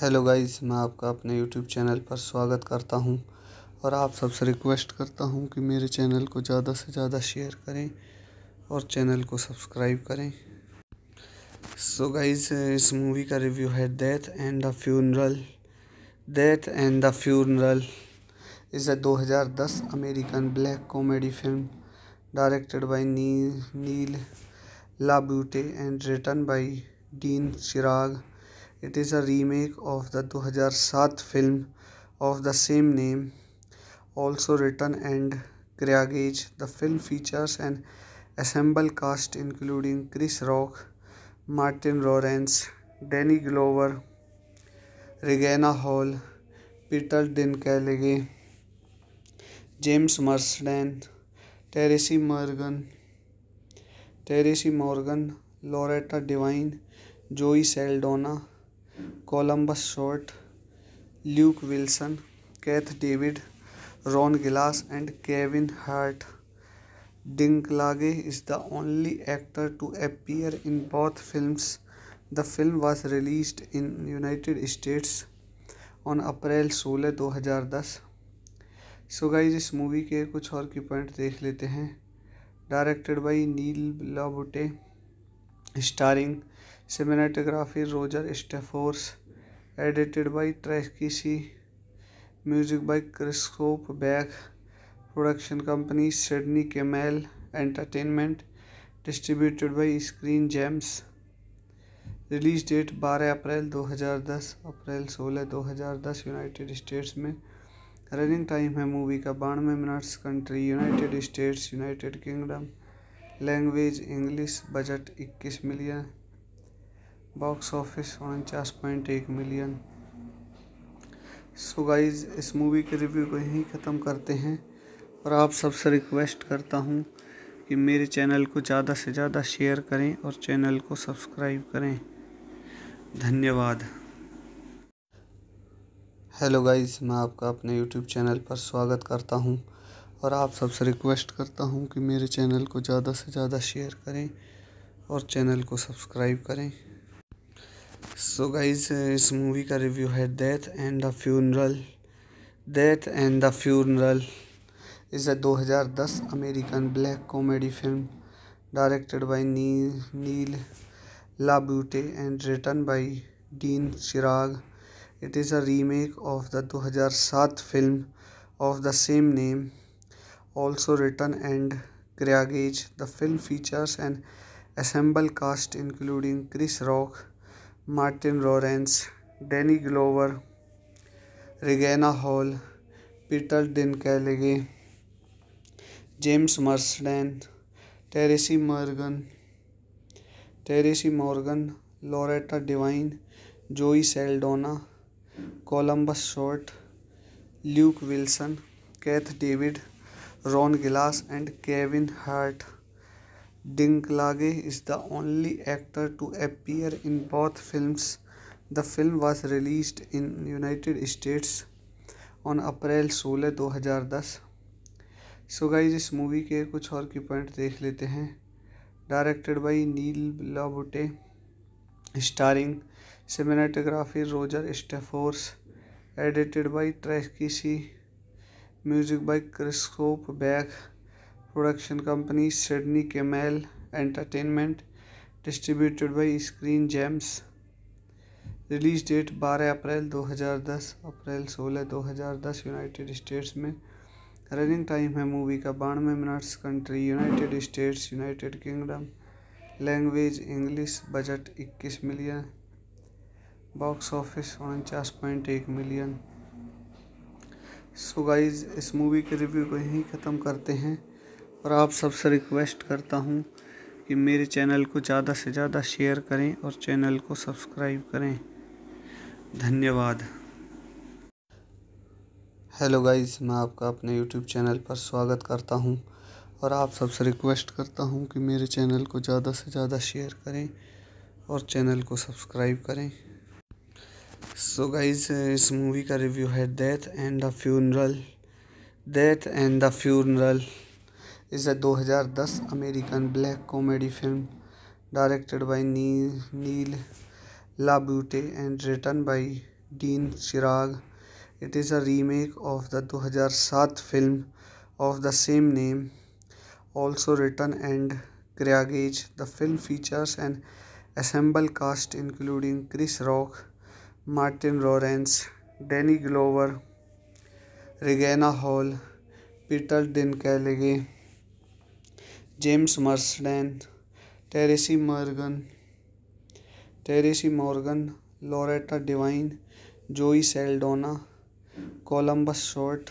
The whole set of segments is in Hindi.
हेलो गाइस मैं आपका अपने यूट्यूब चैनल पर स्वागत करता हूं और आप सबसे रिक्वेस्ट करता हूं कि मेरे चैनल को ज़्यादा से ज़्यादा शेयर करें और चैनल को सब्सक्राइब करें सो so गाइस इस मूवी का रिव्यू है death and the funeral death and the funeral is a 2010 American black comedy film directed by Neil Neil LaBute and written by Dean Craig it is a remake of the दो हज़ार सात film of the same name also written and क्रियागेज the film features and ensemble cast including Chris Rock Martin Lawrence Danny Glover Regina Hall Peter Dinklage James Marsden Tracy Morgan Tracy Morgan Loretta Devine जोई Saldana Columbus Short Luke Wilson Keith David Ron Glass and Kevin Hart Dinklage is the only actor to appear in both film the film was release in United States on April सोलह दो हज़ार दस सो गाइज इस मूवी के कुछ और की पॉइंट देख लेते हैं directed by Neil LaBute starring cinematography Roger Stoffers edited by ट्रेकिसी music by Christophe Beck production company Sydney Kimmel Entertainment distributed by Screen Gems release date 12 April 2010 April 16 2010 United States में रनिंग टाइम है मूवी का बानवे minutes country United States United Kingdom language English budget 21 million box office उनचास पॉइंट एक मिलियन सो गाइज इस मूवी के रिव्यू को यहीं ख़त्म करते हैं और आप सबसे रिक्वेस्ट करता हूँ कि मेरे चैनल को ज़्यादा से ज़्यादा शेयर करें और चैनल को सब्सक्राइब करें धन्यवाद हेलो गाइस मैं आपका अपने यूट्यूब चैनल पर स्वागत करता हूं और आप सबसे रिक्वेस्ट करता हूं कि मेरे चैनल को ज़्यादा से ज़्यादा शेयर करें और चैनल को सब्सक्राइब करें सो गाइज इस मूवी का रिव्यू है death and the funeral death and the funeral is a 2010 American black comedy film directed by knee, Neil LaBute and written by Dean Craig it is a remake of the 2007 film of the same name also written and क्रियागेज the film features and ensemble cast including Chris Rock Martin Lawrence Danny Glover Regina Hall Peter कैलेगे James मर्सडैन Tracy Morgan Tracy Morgan Loretta Devine जोई Saldana Columbus Short Luke Wilson Keith David Ron Glass and Kevin Hart Dinklage is the only actor to appear in both films. The film was released in United States on April 16, 2010. So so guys इस मूवी के कुछ और की पॉइंट देख लेते हैं directed by Neil LaBute starring cinematography Roger Stoffers edited by ट्रैकी music by Christophe Beck production company Sydney Kimmel Entertainment distributed by Screen Gems release date 12 April 2010 April 16 2010 United States में रनिंग टाइम है मूवी का बानवे minutes country United States United Kingdom language English budget 21 million box office उनचास पॉइंट एक मिलियन सो गाइज इस मूवी के रिव्यू को यहीं ख़त्म करते हैं और आप सबसे रिक्वेस्ट करता हूँ कि मेरे चैनल को ज़्यादा से ज़्यादा शेयर करें और चैनल को सब्सक्राइब करें धन्यवाद हेलो गाइस मैं आपका अपने यूट्यूब चैनल पर स्वागत करता हूं और आप सबसे रिक्वेस्ट करता हूं कि मेरे चैनल को ज़्यादा से ज़्यादा शेयर करें और चैनल को सब्सक्राइब करें सो so गाइस इस मूवी का रिव्यू है death and the funeral death and the funeral इसे 2010 American black comedy film directed by knee, Neil LaBute and written by Dean Craig it is a remake of the 2007 film of the same name also written and क्रियागेज the film features and cast including Chris Rock Martin Lawrence Danny Glover Regina Hall Peter Dinklage James मर्सडैन Tracy Morgan Tracy Morgan Loretta Devine जोई Saldana Columbus Short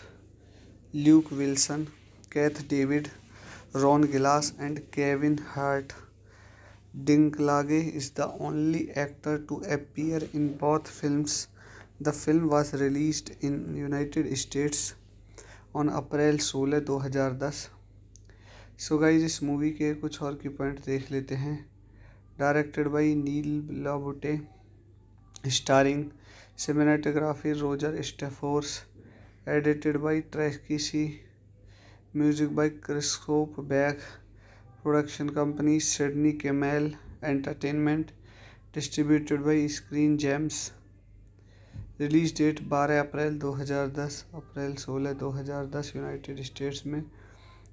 Luke Wilson Keith David Ron Glass and Kevin Hart Dinklage is the only actor to appear in appear in the film was release in United States on April सोलह दो हजार दस सो गाइज इस मूवी के कुछ और की पॉइंट देख लेते हैं directed by Neil LaBute starring cinematography Roger Stoffers edited by ट्रैकी music by Christophe Beck production company Sydney Kimmel Entertainment distributed by Screen Gems release date 12 April 2010 April 16 2010 United States में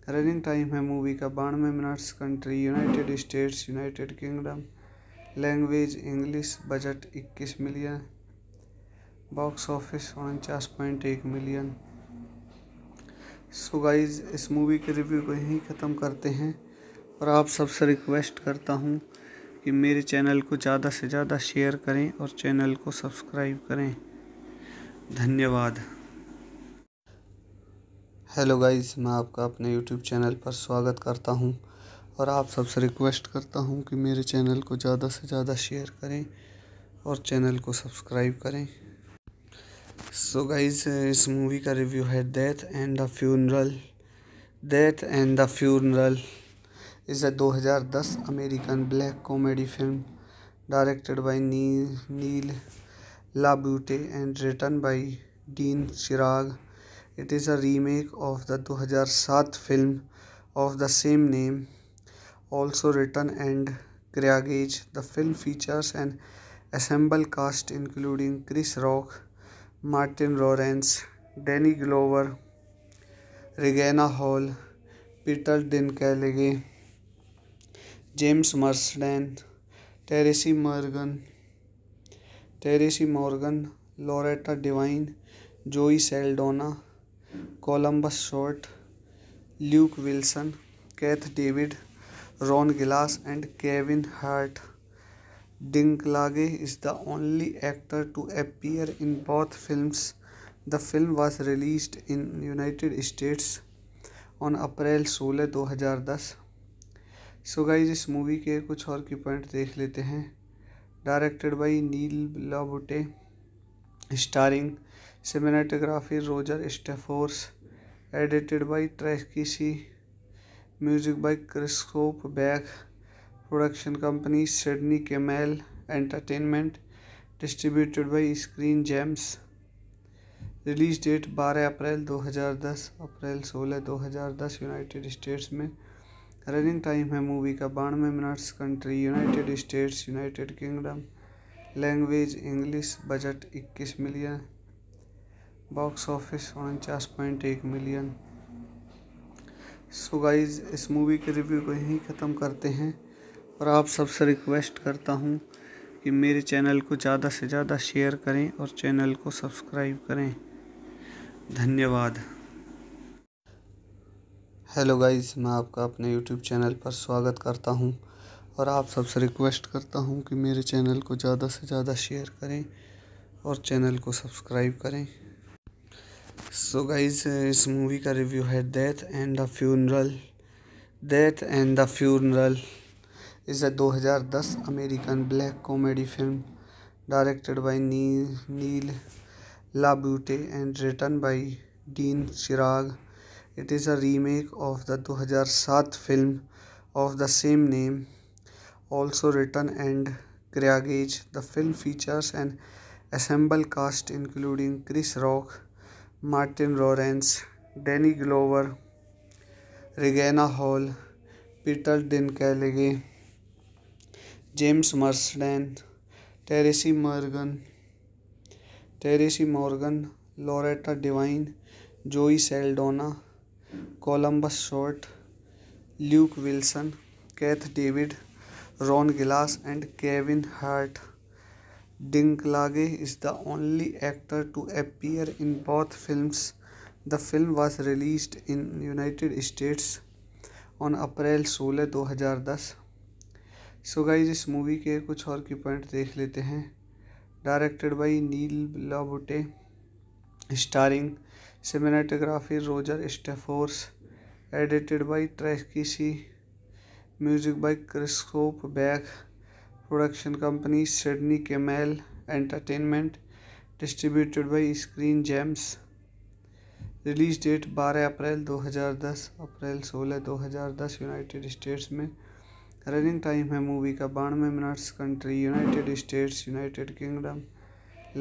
रनिंग टाइम है मूवी का बानवे minutes country United States United Kingdom language English budget इक्कीस मिलियन बॉक्स ऑफिस उनचास पॉइंट एक मिलियन सो गाइज इस मूवी के रिव्यू को यहीं ख़त्म करते हैं और आप सबसे रिक्वेस्ट करता हूँ कि मेरे चैनल को ज़्यादा से ज़्यादा शेयर करें और चैनल को सब्सक्राइब करें धन्यवाद हेलो गाइस मैं आपका अपने यूट्यूब चैनल पर स्वागत करता हूं और आप सबसे रिक्वेस्ट करता हूं कि मेरे चैनल को ज़्यादा से ज़्यादा शेयर करें और चैनल को सब्सक्राइब करें सो so गाइस इस मूवी का रिव्यू है death and the funeral death and the funeral is a 2010 American black comedy film directed by Neil Neil LaBute and written by Dean Craig It is a remake of the 2007 film of the same name, also written and Gage. The film features an ensemble cast including Chris Rock, Martin Lawrence, Danny Glover, Regina Hall, Peter Dinklage, James Marsden, Teresi Morgan, Teresi Morgan, Loretta Devine, Joey Saldana, Columbus Short Luke Wilson Keith David Ron Glass and Kevin Hart Dinklage is the only actor to appear in both film the film was release in United States on April सोलह दो 2010 सो गाइज इस मूवी के कुछ और की पॉइंट देख लेते हैं directed by Neil LaBute starring cinematography Roger Stoffers edited by ट्रेकिसी music by Christophe Beck production company Sydney Kimmel Entertainment distributed by Screen Gems release date 12 April 2010 April 16 2010 United States में रनिंग टाइम है मूवी का बानवे minutes country United States United Kingdom language English budget 21 million box office उनचास पॉइंट एक मिलियन सो गाइज इस मूवी के रिव्यू को यहीं ख़त्म करते हैं और आप सबसे रिक्वेस्ट करता हूँ कि मेरे चैनल को ज़्यादा से ज़्यादा शेयर करें और चैनल को सब्सक्राइब करें धन्यवाद हेलो गाइस मैं आपका अपने यूट्यूब चैनल पर स्वागत करता हूं और आप सबसे रिक्वेस्ट करता हूं कि मेरे चैनल को ज़्यादा से ज़्यादा शेयर करें और चैनल को सब्सक्राइब करें सो गाइज इस मूवी का रिव्यू है death and the funeral death and the funeral is a 2010 American black comedy film directed by knee, Neil LaBute and written by Dean Craig it is a remake of the 2007 film of the same name also written and Kriagage. The film features and ensemble cast including Chris Rock Martin Lawrence Danny Glover Regina Hall Peter कैलेगे James मर्सडैन Tracy Morgan Tracy Morgan Loretta Devine जोई Saldana Columbus Short Luke Wilson Keith David Ron Glass and Kevin Hart Dinklage is the only actor to appear in both films. The film was released in United States on April 16, 2010. So guys इस मूवी के कुछ और की पॉइंट देख लेते हैं directed by Neil LaBute starring cinematography Roger Stoffers edited by ट्रैकी music by Christophe Beck production company Sydney Kimmel Entertainment distributed by Screen Gems release date 12 April 2010 April 16 2010 United States में रनिंग टाइम है मूवी का बानवे minutes country United States United Kingdom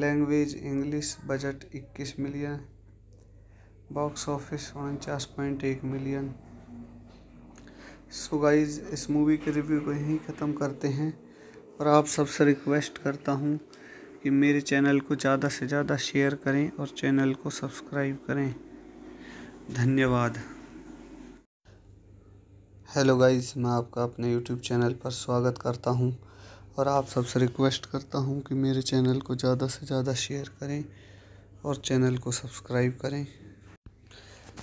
language English budget 21 million box office उनचास पॉइंट एक मिलियन सो गाइज इस मूवी के रिव्यू को यहीं ख़त्म करते हैं और आप सबसे रिक्वेस्ट करता हूँ कि मेरे चैनल को ज़्यादा से ज़्यादा शेयर करें और चैनल को सब्सक्राइब करें धन्यवाद हेलो गाइस मैं आपका अपने यूट्यूब चैनल पर स्वागत करता हूँ और आप सबसे रिक्वेस्ट करता हूँ कि मेरे चैनल को ज़्यादा से ज़्यादा शेयर करें और चैनल को सब्सक्राइब करें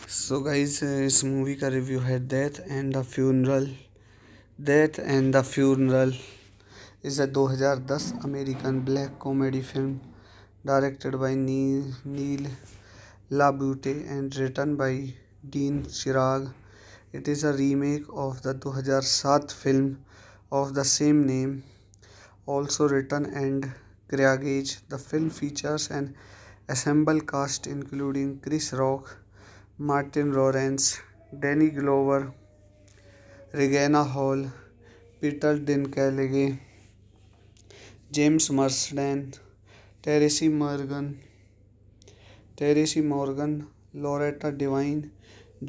सो so गाइस इस मूवी का रिव्यू है death and the funeral death and the funeral a 2010 American black comedy film directed by Neil, LaBute and written by Dean Chirag. It is a remake of the 2007 film of the same name, also written and Kriagage. The film features an assembled cast including Chris Rock, Martin Lawrence, Danny Glover, Regina Hall, Peter Dinklage, James Marsden Tracy Morgan Tracy Morgan Loretta Devine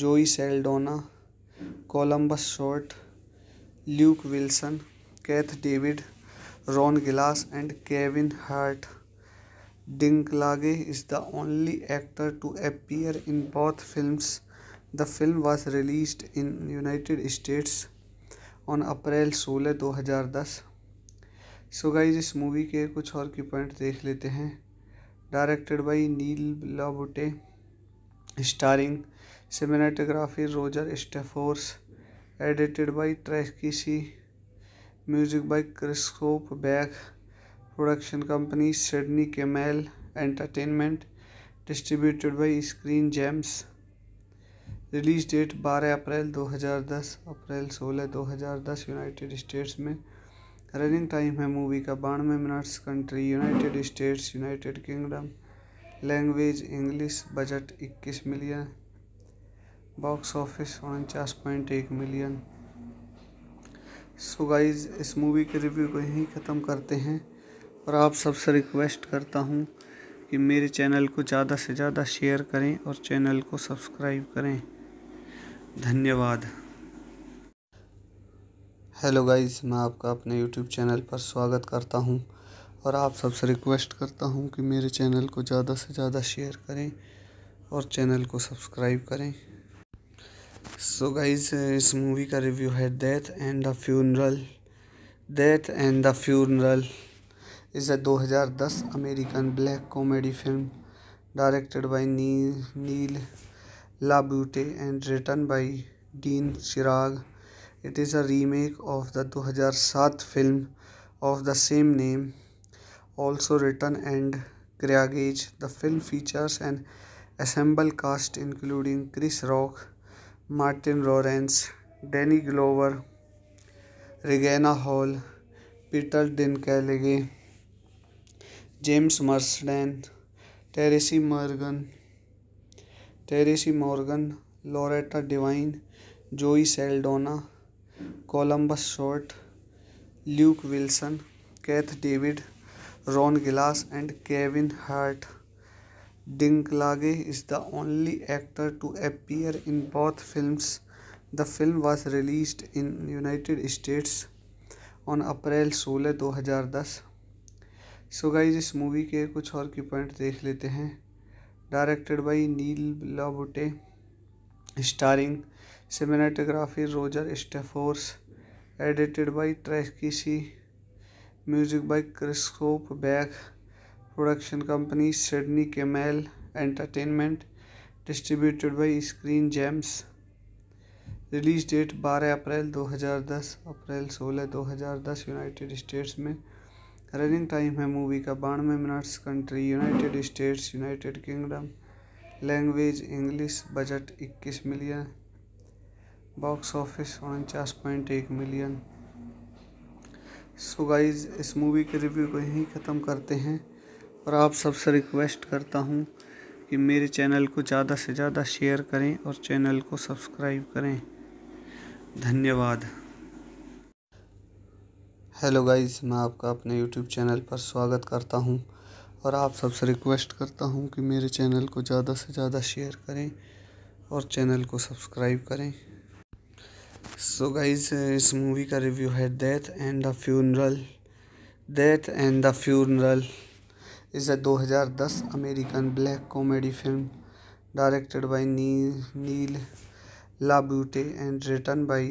जोई Saldana Columbus Short Luke Wilson Keith David Ron Glass and Kevin Hart Dinklage is the only actor to appear in both film the film was release in United States on April सोलह दो हज़ार दस सो गाइज इस मूवी के कुछ और की पॉइंट देख लेते हैं directed by Neil LaBute starring cinematography Roger Stoffers edited by ट्रैकी music by Christophe Beck production company Sydney Kimmel Entertainment distributed by Screen Gems release date 12 April 2010 April 16 2010 United States में रनिंग टाइम है मूवी का बानवे minutes country United States United Kingdom language English budget इक्कीस मिलियन बॉक्स ऑफिस उनचास पॉइंट एक मिलियन सो गाइज इस मूवी के रिव्यू को यहीं ख़त्म करते हैं और आप सबसे रिक्वेस्ट करता हूँ कि मेरे चैनल को ज़्यादा से ज़्यादा शेयर करें और चैनल को सब्सक्राइब करें धन्यवाद हेलो गाइस मैं आपका अपने यूट्यूब चैनल पर स्वागत करता हूं और आप सबसे रिक्वेस्ट करता हूं कि मेरे चैनल को ज़्यादा से ज़्यादा शेयर करें और चैनल को सब्सक्राइब करें सो so गाइस इस मूवी का रिव्यू है death and the funeral death and the funeral is a दस American black comedy film directed by Neil Neil LaBute and written by Dean Craig It is a remake of the 2007 film of the same name, also written and Gage. The film features an ensemble cast including Chris Rock, Martin Lawrence, Danny Glover, Regina Hall, Peter Dinklage, James Marsden, Teresi Morgan, Teresi Morgan, Loretta Devine, Joey Saldana, Columbus Short Luke Wilson Keith David Ron Glass and Kevin Hart Dinklage is the only actor to appear in both films. The film was released in United States on April 16, 2010. So guys इस मूवी के कुछ और की पॉइंट देख लेते हैं directed by Neil LaBute starring cinematography Roger Stoffers edited by ट्रेकिसी music by Christophe Beck production company Sydney Kimmel Entertainment distributed by Screen Gems release date 12 April 2010 April 16 2010 United States में रनिंग टाइम है मूवी का बानवे minutes country United States United Kingdom language English budget 21 million box office उनचास पॉइंट एक मिलियन सो गाइज़ इस मूवी के रिव्यू को यहीं ख़त्म करते हैं और आप सबसे रिक्वेस्ट करता हूँ कि मेरे चैनल को ज़्यादा से ज़्यादा शेयर करें और चैनल को सब्सक्राइब करें धन्यवाद हेलो गाइस मैं आपका अपने यूट्यूब चैनल पर स्वागत करता हूँ और आप सबसे रिक्वेस्ट करता हूँ कि मेरे चैनल को ज़्यादा से ज़्यादा शेयर करें और चैनल को सब्सक्राइब करें सो गाइज इस मूवी का रिव्यू है death and the funeral death and the funeral is 2010 American black comedy film directed by knee, Neil LaBute and written by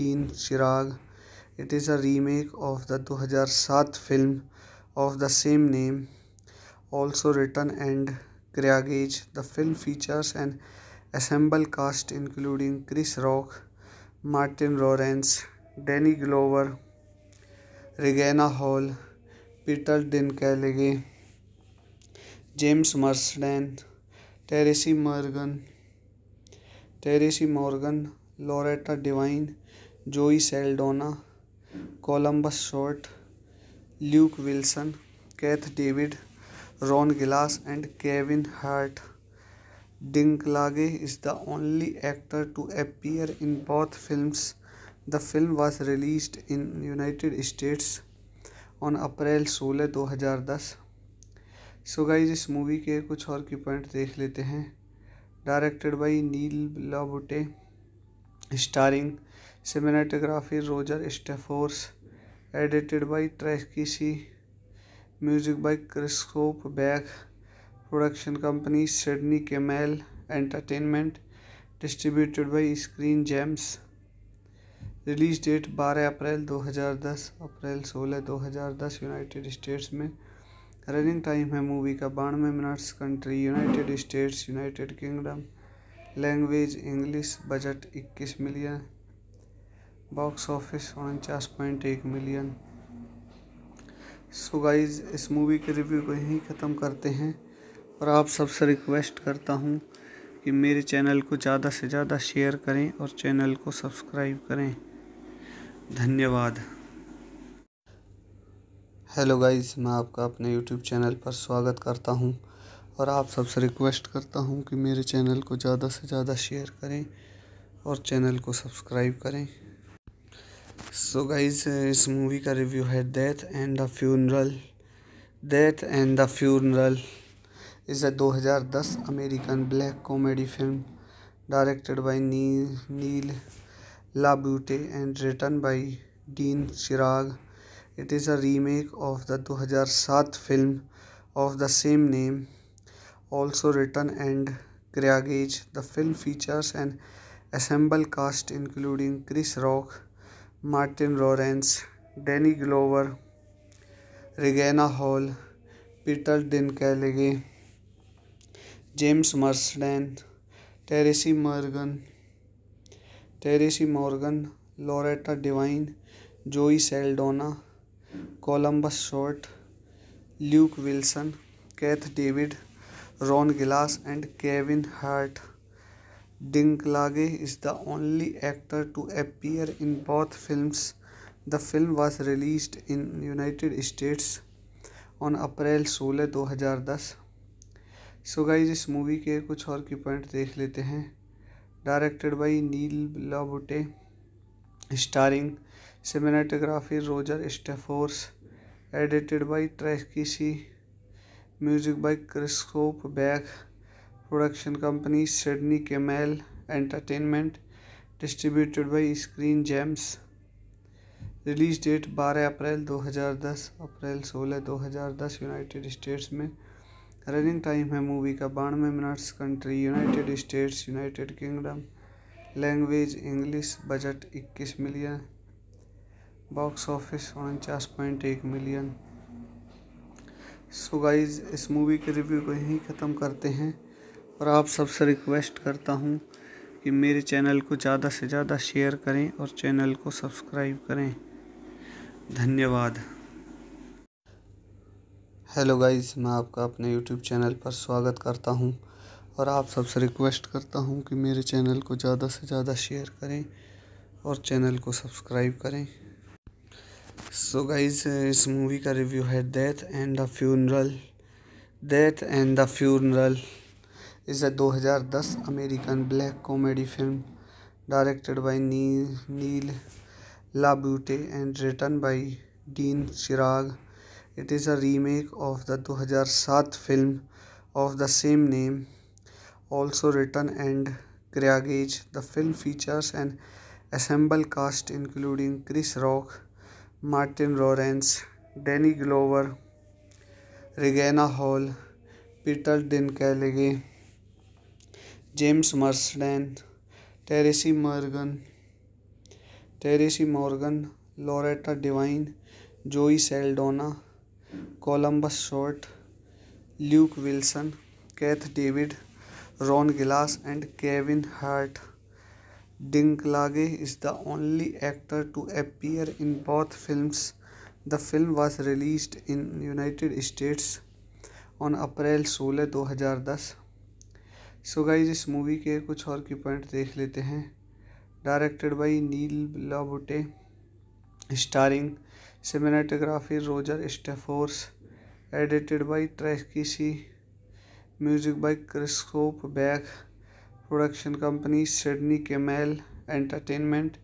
Dean Craig it is a remake of the 2007 film of the same name also written and क्रियागेज the film features and ensemble cast including Chris Rock Martin Lawrence Danny Glover Regina Hall Peter कैलेगे James Marsden Tracy Morgan Tracy Morgan Loretta Devine जोई Saldana Columbus Short Luke Wilson Keith David Ron Glass and Kevin Hart Dinklage is the only actor to appear in both films. The film was released in United States on April 16, 2010. So guys इस मूवी के कुछ और की पॉइंट देख लेते हैं directed by Neil LaBute starring cinematography Roger Stoffers edited by ट्रैकी C music by Christophe Beck production company Sydney Kimmel Entertainment distributed by Screen Gems release date 12 April 2010 April 16 2010 United States में रनिंग टाइम है मूवी का बानवे minutes country United States United Kingdom language English budget 21 million box office उनचास पॉइंट एक मिलियन सो गाइज इस मूवी के रिव्यू को यहीं ख़त्म करते हैं और आप सबसे रिक्वेस्ट करता हूँ कि मेरे चैनल को ज़्यादा से ज़्यादा शेयर करें और चैनल को सब्सक्राइब करें धन्यवाद हेलो गाइस मैं आपका अपने यूट्यूब चैनल पर स्वागत करता हूँ और आप सबसे रिक्वेस्ट करता हूँ कि मेरे चैनल को ज़्यादा से ज़्यादा शेयर करें और चैनल को सब्सक्राइब करें सो so गाइज इस मूवी का रिव्यू है death and the funeral death and the funeral a 2010 American black comedy film directed by Neil LaBute and written by Dean Dean it is a remake of the 2007 film of the same name, also written and Griagage. The film features an ensemble cast including Chris Rock, Martin Lawrence, Danny Glover, Regina Hall, Peter Dinklage, James Marsden Tracy Morgan Tracy Morgan Loretta Devine जोई Saldana Columbus Short Luke Wilson Keith David Ron Glass and Kevin Hart Dinklage is the only actor to appear in both films the film was released in United States on April सोलह दो हज़ार दस सो गाइज इस मूवी के कुछ और की पॉइंट देख लेते हैं directed by Neil LaBute starring cinematography Roger Stoffers edited by ट्रैकी music by Christophe Beck production company Sydney Kimmel Entertainment distributed by Screen Gems release date 12 April 2010 April 16 2010 United States में रनिंग टाइम है मूवी का बानवे minutes country United States United Kingdom language English budget इक्कीस मिलियन बॉक्स ऑफिस उनचास पॉइंट एक मिलियन सो गाइज इस मूवी के रिव्यू को यहीं ख़त्म करते हैं और आप सबसे रिक्वेस्ट करता हूँ कि मेरे चैनल को ज़्यादा से ज़्यादा शेयर करें और चैनल को सब्सक्राइब करें धन्यवाद हेलो गाइस मैं आपका अपने यूट्यूब चैनल पर स्वागत करता हूं और आप सबसे रिक्वेस्ट करता हूं कि मेरे चैनल को ज़्यादा से ज़्यादा शेयर करें और चैनल को सब्सक्राइब करें सो so गाइस इस मूवी का रिव्यू है death and the funeral death and the funeral is a 2010 American black comedy film directed by Neil Neil LaBute and written by Dean Craig It is a remake of the 2007 film of the same name, also written and Gage. The film features an ensemble cast including Chris Rock, Martin Lawrence, Danny Glover, Regina Hall, Peter Dinklage, James Marsden, Teresi Morgan, Teresi Morgan, Loretta Devine, Joey Saldana, Columbus Short Luke Wilson Keith David Ron Glass and Kevin Hart Dinklage is the only actor to appear in both film the film was release in United States on April सोलह दो हज़ार दस सो गाइज इस मूवी के कुछ और की पॉइंट देख लेते हैं directed by Neil LaBute starring cinematography Roger Stoffers edited by ट्रेकिसी music by Christophe Beck production company Sydney Kimmel Entertainment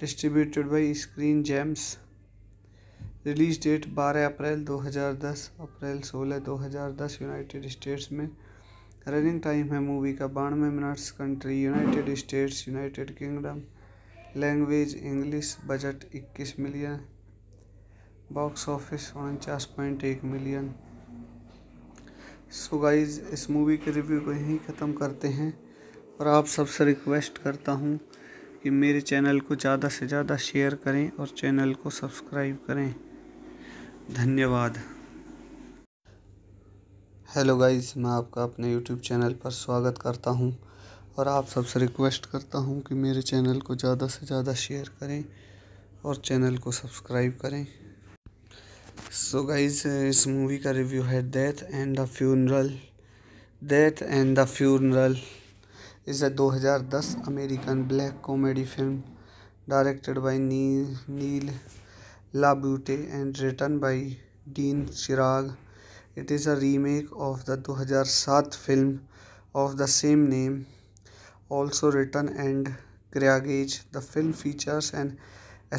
distributed by Screen Gems release date 12 April 2010 April 16 2010 United States में रनिंग टाइम है मूवी का बानवे minutes country United States United Kingdom language English budget 21 million box office उनचास पॉइंट एक मिलियन सो गाइज इस मूवी के रिव्यू को यहीं ख़त्म करते हैं और आप सबसे रिक्वेस्ट करता हूँ कि मेरे चैनल को ज़्यादा से ज़्यादा शेयर करें और चैनल को सब्सक्राइब करें धन्यवाद हेलो गाइस मैं आपका अपने यूट्यूब चैनल पर स्वागत करता हूं और आप सबसे रिक्वेस्ट करता हूं कि मेरे चैनल को ज़्यादा से ज़्यादा शेयर करें और चैनल को सब्सक्राइब करें सो गाइज इस मूवी का रिव्यू है death and the funeral death and the funeral is 2010 American black comedy film directed by Neil Neil LaBute and written by Dean Craig it is a remake of the 2007 film of the same name also written and क्रियागेज the film features and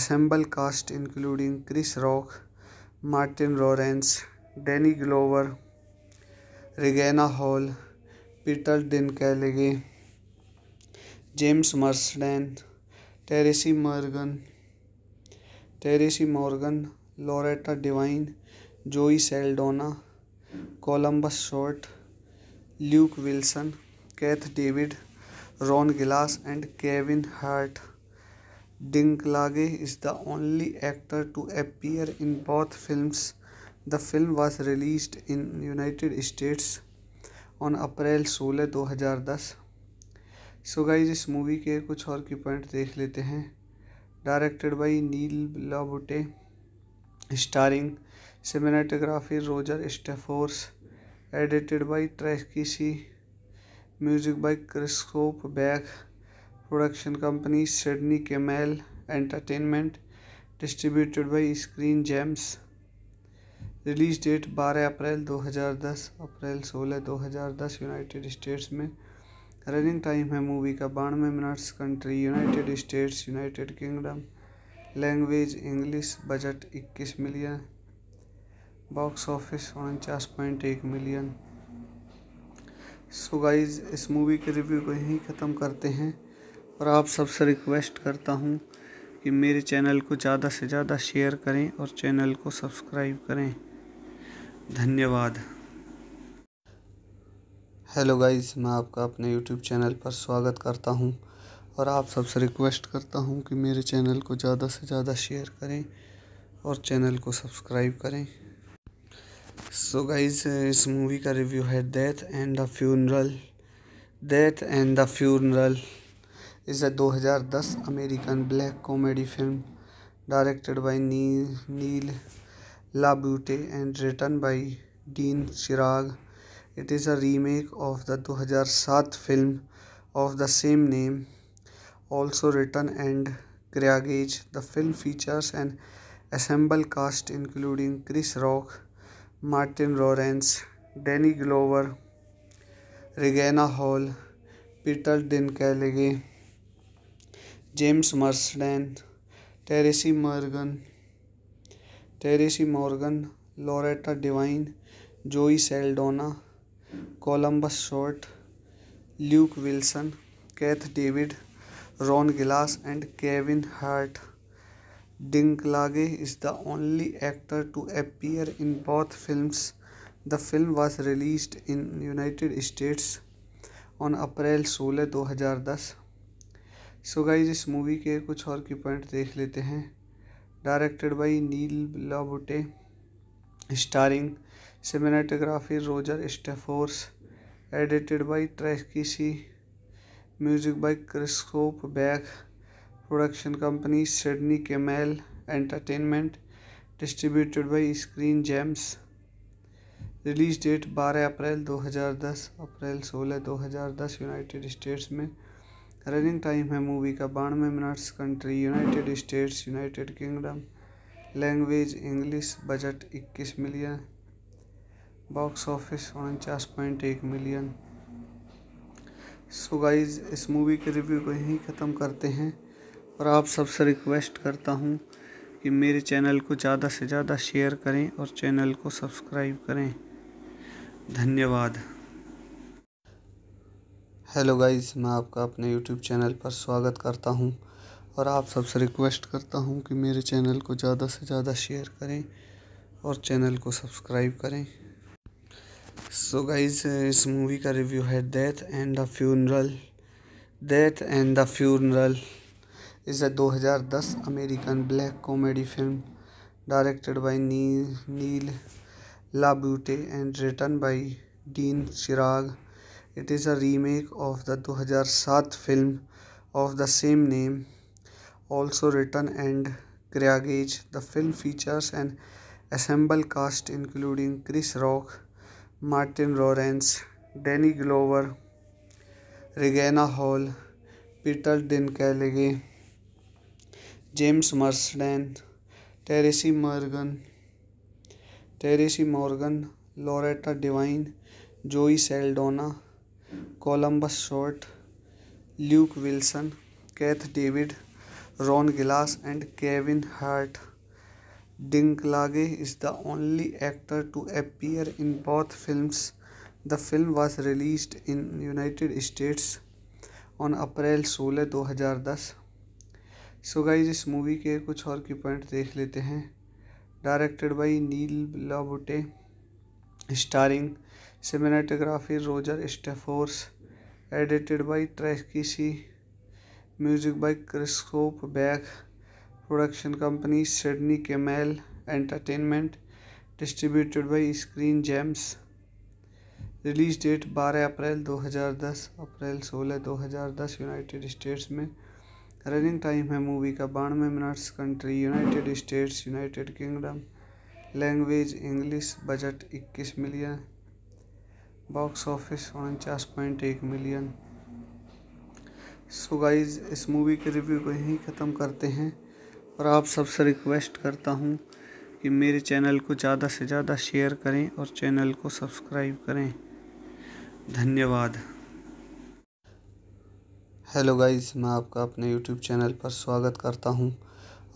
ensemble cast including Chris Rock Martin Lawrence Danny Glover Regina Hall Peter कैलेगे James Marsden Tracy Morgan Tracy Morgan Loretta Devine जोई Saldana Columbus Short Luke Wilson Keith David Ron Glass and Kevin Hart Dinklage is the only actor to appear in both films. The film was released in United States on April 16, 2010. So so guys इस मूवी के कुछ और की पॉइंट देख लेते हैं directed by Neil LaBute starring cinematography Roger Stoffers edited by ट्रैकी music by Christophe Beck production company Sydney Kimmel Entertainment distributed by Screen Gems release date 12 April 2010 April 16 2010 United States में रनिंग टाइम है मूवी का बानवे minutes country United States United Kingdom language English budget 21 million box office उनचास पॉइंट एक मिलियन सो गाइज इस मूवी के रिव्यू को यहीं ख़त्म करते हैं और आप सबसे रिक्वेस्ट करता हूँ कि मेरे चैनल को ज़्यादा से ज़्यादा शेयर करें और चैनल को सब्सक्राइब करें धन्यवाद हेलो गाइस मैं आपका अपने यूट्यूब चैनल पर स्वागत करता हूँ और आप सबसे रिक्वेस्ट करता हूँ कि मेरे चैनल को ज़्यादा से ज़्यादा शेयर करें और चैनल को सब्सक्राइब करें सो so गाइस इस मूवी का रिव्यू है death and the funeral death and the funeral a 2010 American black comedy film directed by Neil, LaBute and written by Dean Chirag. It is a remake of the 2007 film of the same name, also written and Griagage. The film features an assembled cast including Chris Rock, Martin Lawrence, Danny Glover, Regina Hall, Peter Dinklage, James Marsden Tracy Morgan Tracy Morgan Loretta Devine जोई Saldana Columbus Short Luke Wilson Keith David Ron Glass and Kevin Hart Dinklage is the only actor to appear in both films the film was released in United States on April सोलह दो हज़ार दस सो गाइज इस मूवी के कुछ और की पॉइंट देख लेते हैं directed by Neil LaBute starring cinematography Roger Stoffers edited by ट्रैकी music by Christophe Beck production company Sydney Kimmel Entertainment distributed by Screen Gems release date 12 April 2010 April 16 2010 United States में रनिंग टाइम है मूवी का बानवे minutes country United States United Kingdom language English budget इक्कीस मिलियन बॉक्स ऑफिस उनचास पॉइंट एक मिलियन सो गाइज इस मूवी के रिव्यू को यहीं ख़त्म करते हैं और आप सबसे रिक्वेस्ट करता हूँ कि मेरे चैनल को ज़्यादा से ज़्यादा शेयर करें और चैनल को सब्सक्राइब करें धन्यवाद हेलो गाइस मैं आपका अपने यूट्यूब चैनल पर स्वागत करता हूं और आप सबसे रिक्वेस्ट करता हूं कि मेरे चैनल को ज़्यादा से ज़्यादा शेयर करें और चैनल को सब्सक्राइब करें सो so गाइस इस मूवी का रिव्यू है death and the funeral death and the funeral is a 2010 American black comedy film directed by Neil Neil LaBute and written by Dean Craig it is a remake of the 2007 film of the same name also written and क्रियागेज the film features and ensemble cast including Chris Rock Martin Lawrence Danny Glover Regina Hall Peter Dinklage James Marsden Tracy Morgan Tracy Morgan Loretta Devine जोई Saldana Columbus Short Luke Wilson Keith David Ron Glass and Kevin Hart Dinklage is the only actor to appear in both film the film was release in United States on April सोलह दो हज़ार दस सो गाइज इस मूवी के कुछ और की पॉइंट देख लेते हैं directed by Neil LaBute starring cinematography Roger Stoffers edited by Tracey music by Christophe Beck production company Sydney Kimmel Entertainment distributed by Screen Gems release date 12 April 2010 April 16 2010 United States में रनिंग टाइम है मूवी का बानवे minutes country United States United Kingdom language English budget 21 million box office उनचास पॉइंट एक मिलियन सो गाइज इस मूवी के रिव्यू को यहीं ख़त्म करते हैं और आप सबसे रिक्वेस्ट करता हूँ कि मेरे चैनल को ज़्यादा से ज़्यादा शेयर करें और चैनल को सब्सक्राइब करें धन्यवाद हेलो गाइस मैं आपका अपने यूट्यूब चैनल पर स्वागत करता हूं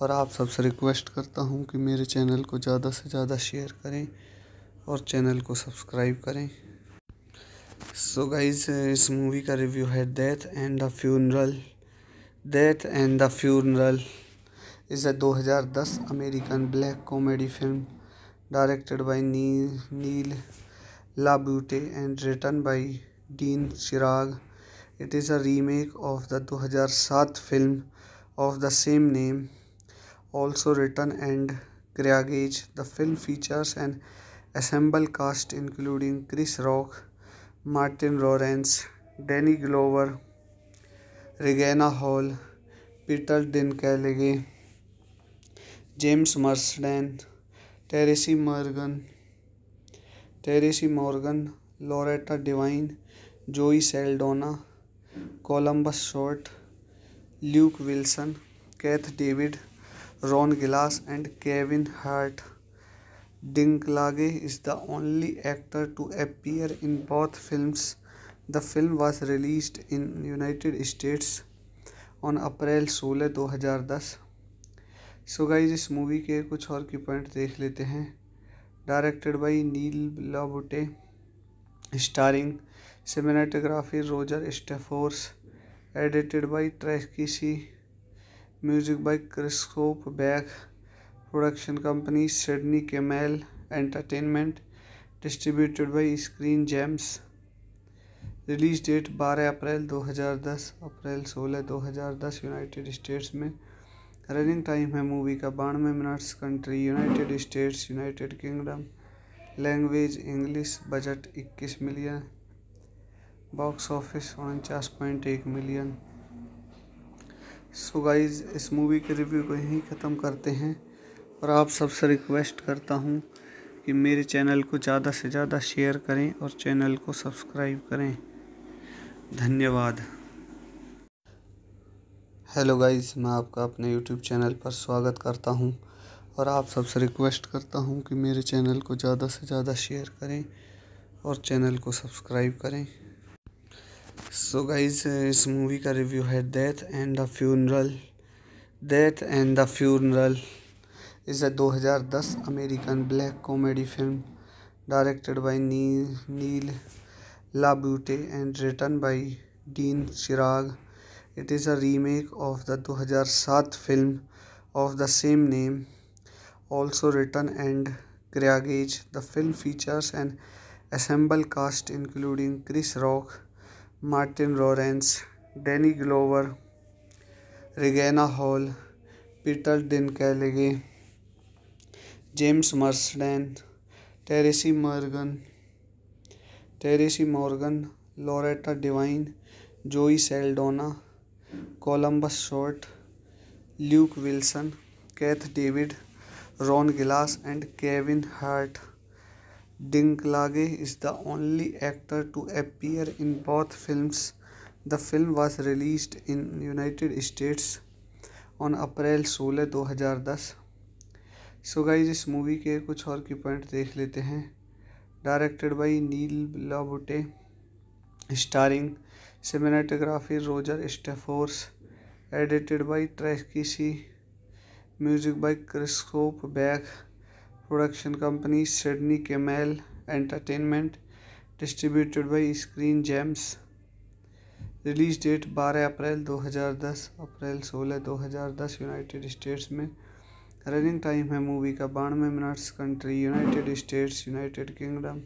और आप सबसे रिक्वेस्ट करता हूं कि मेरे चैनल को ज़्यादा से ज़्यादा शेयर करें और चैनल को सब्सक्राइब करें सो गाइज इस मूवी का रिव्यू है death and the funeral death and the funeral is a 2010 American black comedy film directed by Neil Neil LaBute and written by Dean Craig it is a remake of the 2007 film of the same name also written and क्रियागेज the film features and ensemble cast including Chris Rock Martin Lawrence Danny Glover Regina Hall Peter कैलेगे James Marsden Tracy Morgan Tracy Morgan Loretta Devine जोई Saldana Columbus Short Luke Wilson Keith David Ron Glass and Kevin Hart Dinklage is the only actor to appear in both films. The film was released in United States on April 16, 2010. So guys इस मूवी के कुछ और की पॉइंट देख लेते हैं directed by Neil LaBute starring cinematography Roger Stoffers edited by ट्रैकी music by Christophe Beck production company Sydney Kimmel Entertainment distributed by Screen Gems release date 12 April 2010 April 16 2010 United States में रनिंग टाइम है मूवी का बानवे minutes country United States United Kingdom language English budget 21 million box office उनचास पॉइंट एक मिलियन सो गाइज इस मूवी के रिव्यू को यहीं ख़त्म करते हैं और आप सबसे रिक्वेस्ट करता हूँ कि मेरे चैनल को ज़्यादा से ज़्यादा शेयर करें और चैनल को सब्सक्राइब करें धन्यवाद हेलो गाइस मैं आपका अपने यूट्यूब चैनल पर स्वागत करता हूँ और आप सबसे रिक्वेस्ट करता हूँ कि मेरे चैनल को ज़्यादा से ज़्यादा शेयर करें और चैनल को सब्सक्राइब करें सो so गाइस इस मूवी का रिव्यू है death and the funeral death and the funeral is a 2010 American black comedy film directed by knee Neil LaBute and written by Dean Craig it is a remake of the 2007 film of the same name also written and क्रियागेज the film features and ensemble cast including Chris Rock Martin Lawrence Danny Glover Regina Hall Peter Dinklage James Marsden Tracy Morgan Tracy Morgan Loretta Devine जोई Saldana Columbus Short Luke Wilson Keith David Ron Glass and Kevin Hart Dinklage is the only actor to appear in both film the film was release in United States on April सोलह दो हज़ार दस सो गाइज इस मूवी के कुछ और की पॉइंट देख लेते हैं directed by Neil LaBute starring cinematography Roger Stoffers edited by ट्रैकी music by Christophe Beck production company Sydney Kimmel Entertainment distributed by Screen Gems release date 12 April 2010 April 16 2010 United States में रनिंग टाइम है मूवी का बानवे minutes country United States United Kingdom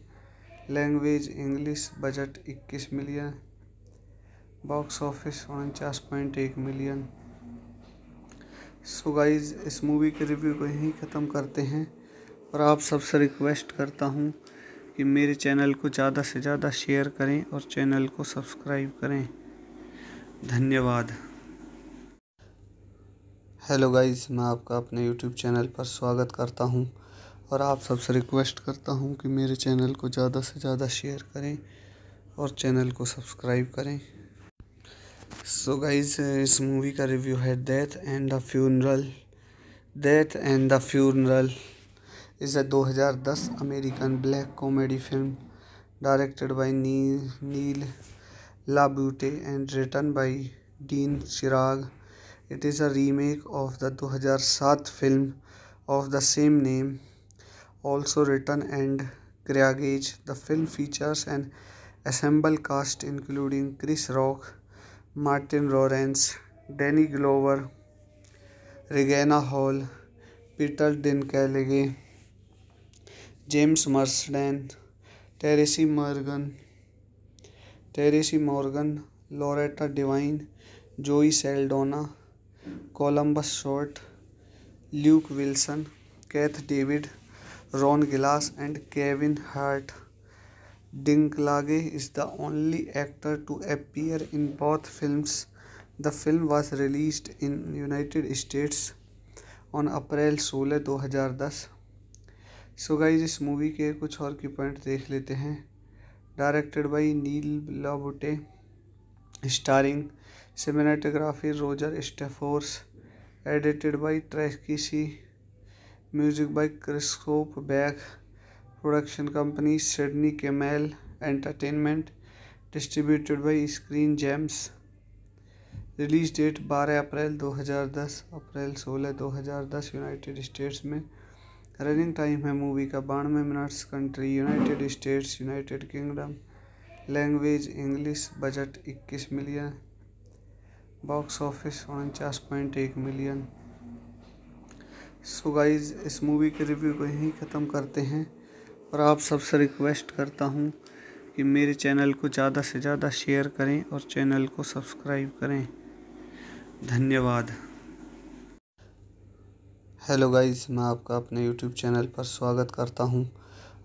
language English budget इक्कीस मिलियन बॉक्स ऑफिस उनचास पॉइंट एक मिलियन सो गाइज इस मूवी के रिव्यू को यहीं ख़त्म करते हैं और आप सबसे रिक्वेस्ट करता हूँ कि मेरे चैनल को ज़्यादा से ज़्यादा शेयर करें और चैनल को सब्सक्राइब करें धन्यवाद हेलो गाइस मैं आपका अपने यूट्यूब चैनल पर स्वागत करता हूं और आप सबसे रिक्वेस्ट करता हूं कि मेरे चैनल को ज़्यादा से ज़्यादा शेयर करें और चैनल को सब्सक्राइब करें सो so गाइस इस मूवी का रिव्यू है death and the funeral death and the funeral is a 2010 American black comedy film directed by Neil Neil LaBute and written by Dean Craig it is a remake of the दो हज़ार सात film of the same name also written and क्रियागेज the film features and ensemble cast including Chris Rock Martin Lawrence Danny Glover Regina Hall Peter Dinklage James Marsden Tracy Morgan Tracy Morgan Loretta Devine जोई Saldana Columbus Short Luke Wilson Keith David Ron Glass and Kevin Hart Dinklage is the only actor to appear in both films the film was release in United States on April सोलह 2010 सो गाइस इस मूवी के कुछ और की पॉइंट देख लेते हैं directed by Neil LaBute starring cinematography Roger Stoffers edited by Tracey music by Christophe Beck production company Sydney Kimmel Entertainment distributed by Screen Gems release date 12 April 2010 April 16 2010 United States में रनिंग टाइम है मूवी का बानवे minutes country United States United Kingdom language English budget इक्कीस मिलियन बॉक्स ऑफिस उनचास पॉइंट एक मिलियन सो गाइज इस मूवी के रिव्यू को यहीं ख़त्म करते हैं और आप सबसे रिक्वेस्ट करता हूँ कि मेरे चैनल को ज़्यादा से ज़्यादा शेयर करें और चैनल को सब्सक्राइब करें धन्यवाद हेलो गाइस मैं आपका अपने यूट्यूब चैनल पर स्वागत करता हूँ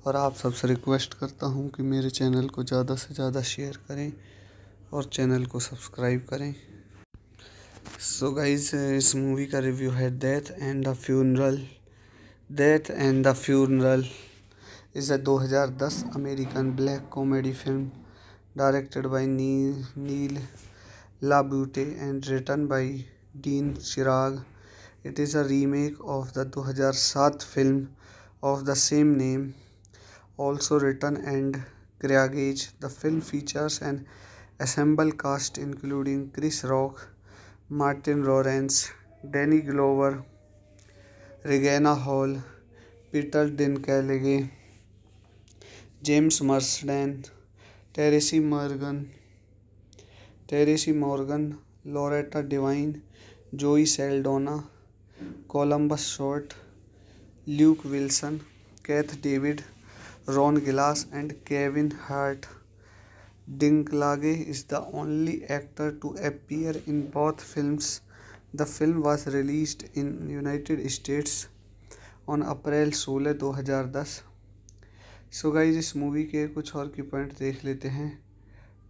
और आप सबसे रिक्वेस्ट करता हूँ कि मेरे चैनल को ज़्यादा से ज़्यादा शेयर करें और चैनल को सब्सक्राइब करें सो गाइज इस मूवी का रिव्यू है death and the funeral death and the funeral is a 2010 American black comedy film directed by knee, Neil LaBute and written by Dean Craig it is a remake of the 2007 film of the same name also written and Kriagage. The film features an ensemble cast including Chris Rock, Martin Lawrence, Danny Glover, Regina Hall, Peter Dinklage, James Marsden, Teresi Morgan, Teresi Morgan, Loretta Devine, Joey Saldana, Columbus Short, Luke Wilson, Kath David, Ron Glass and Kevin Hart Dinklage is the only actor to appear in both film the film was release in United States on April सोलह दो 2010 सो गाइज इस मूवी के कुछ और की पॉइंट देख लेते हैं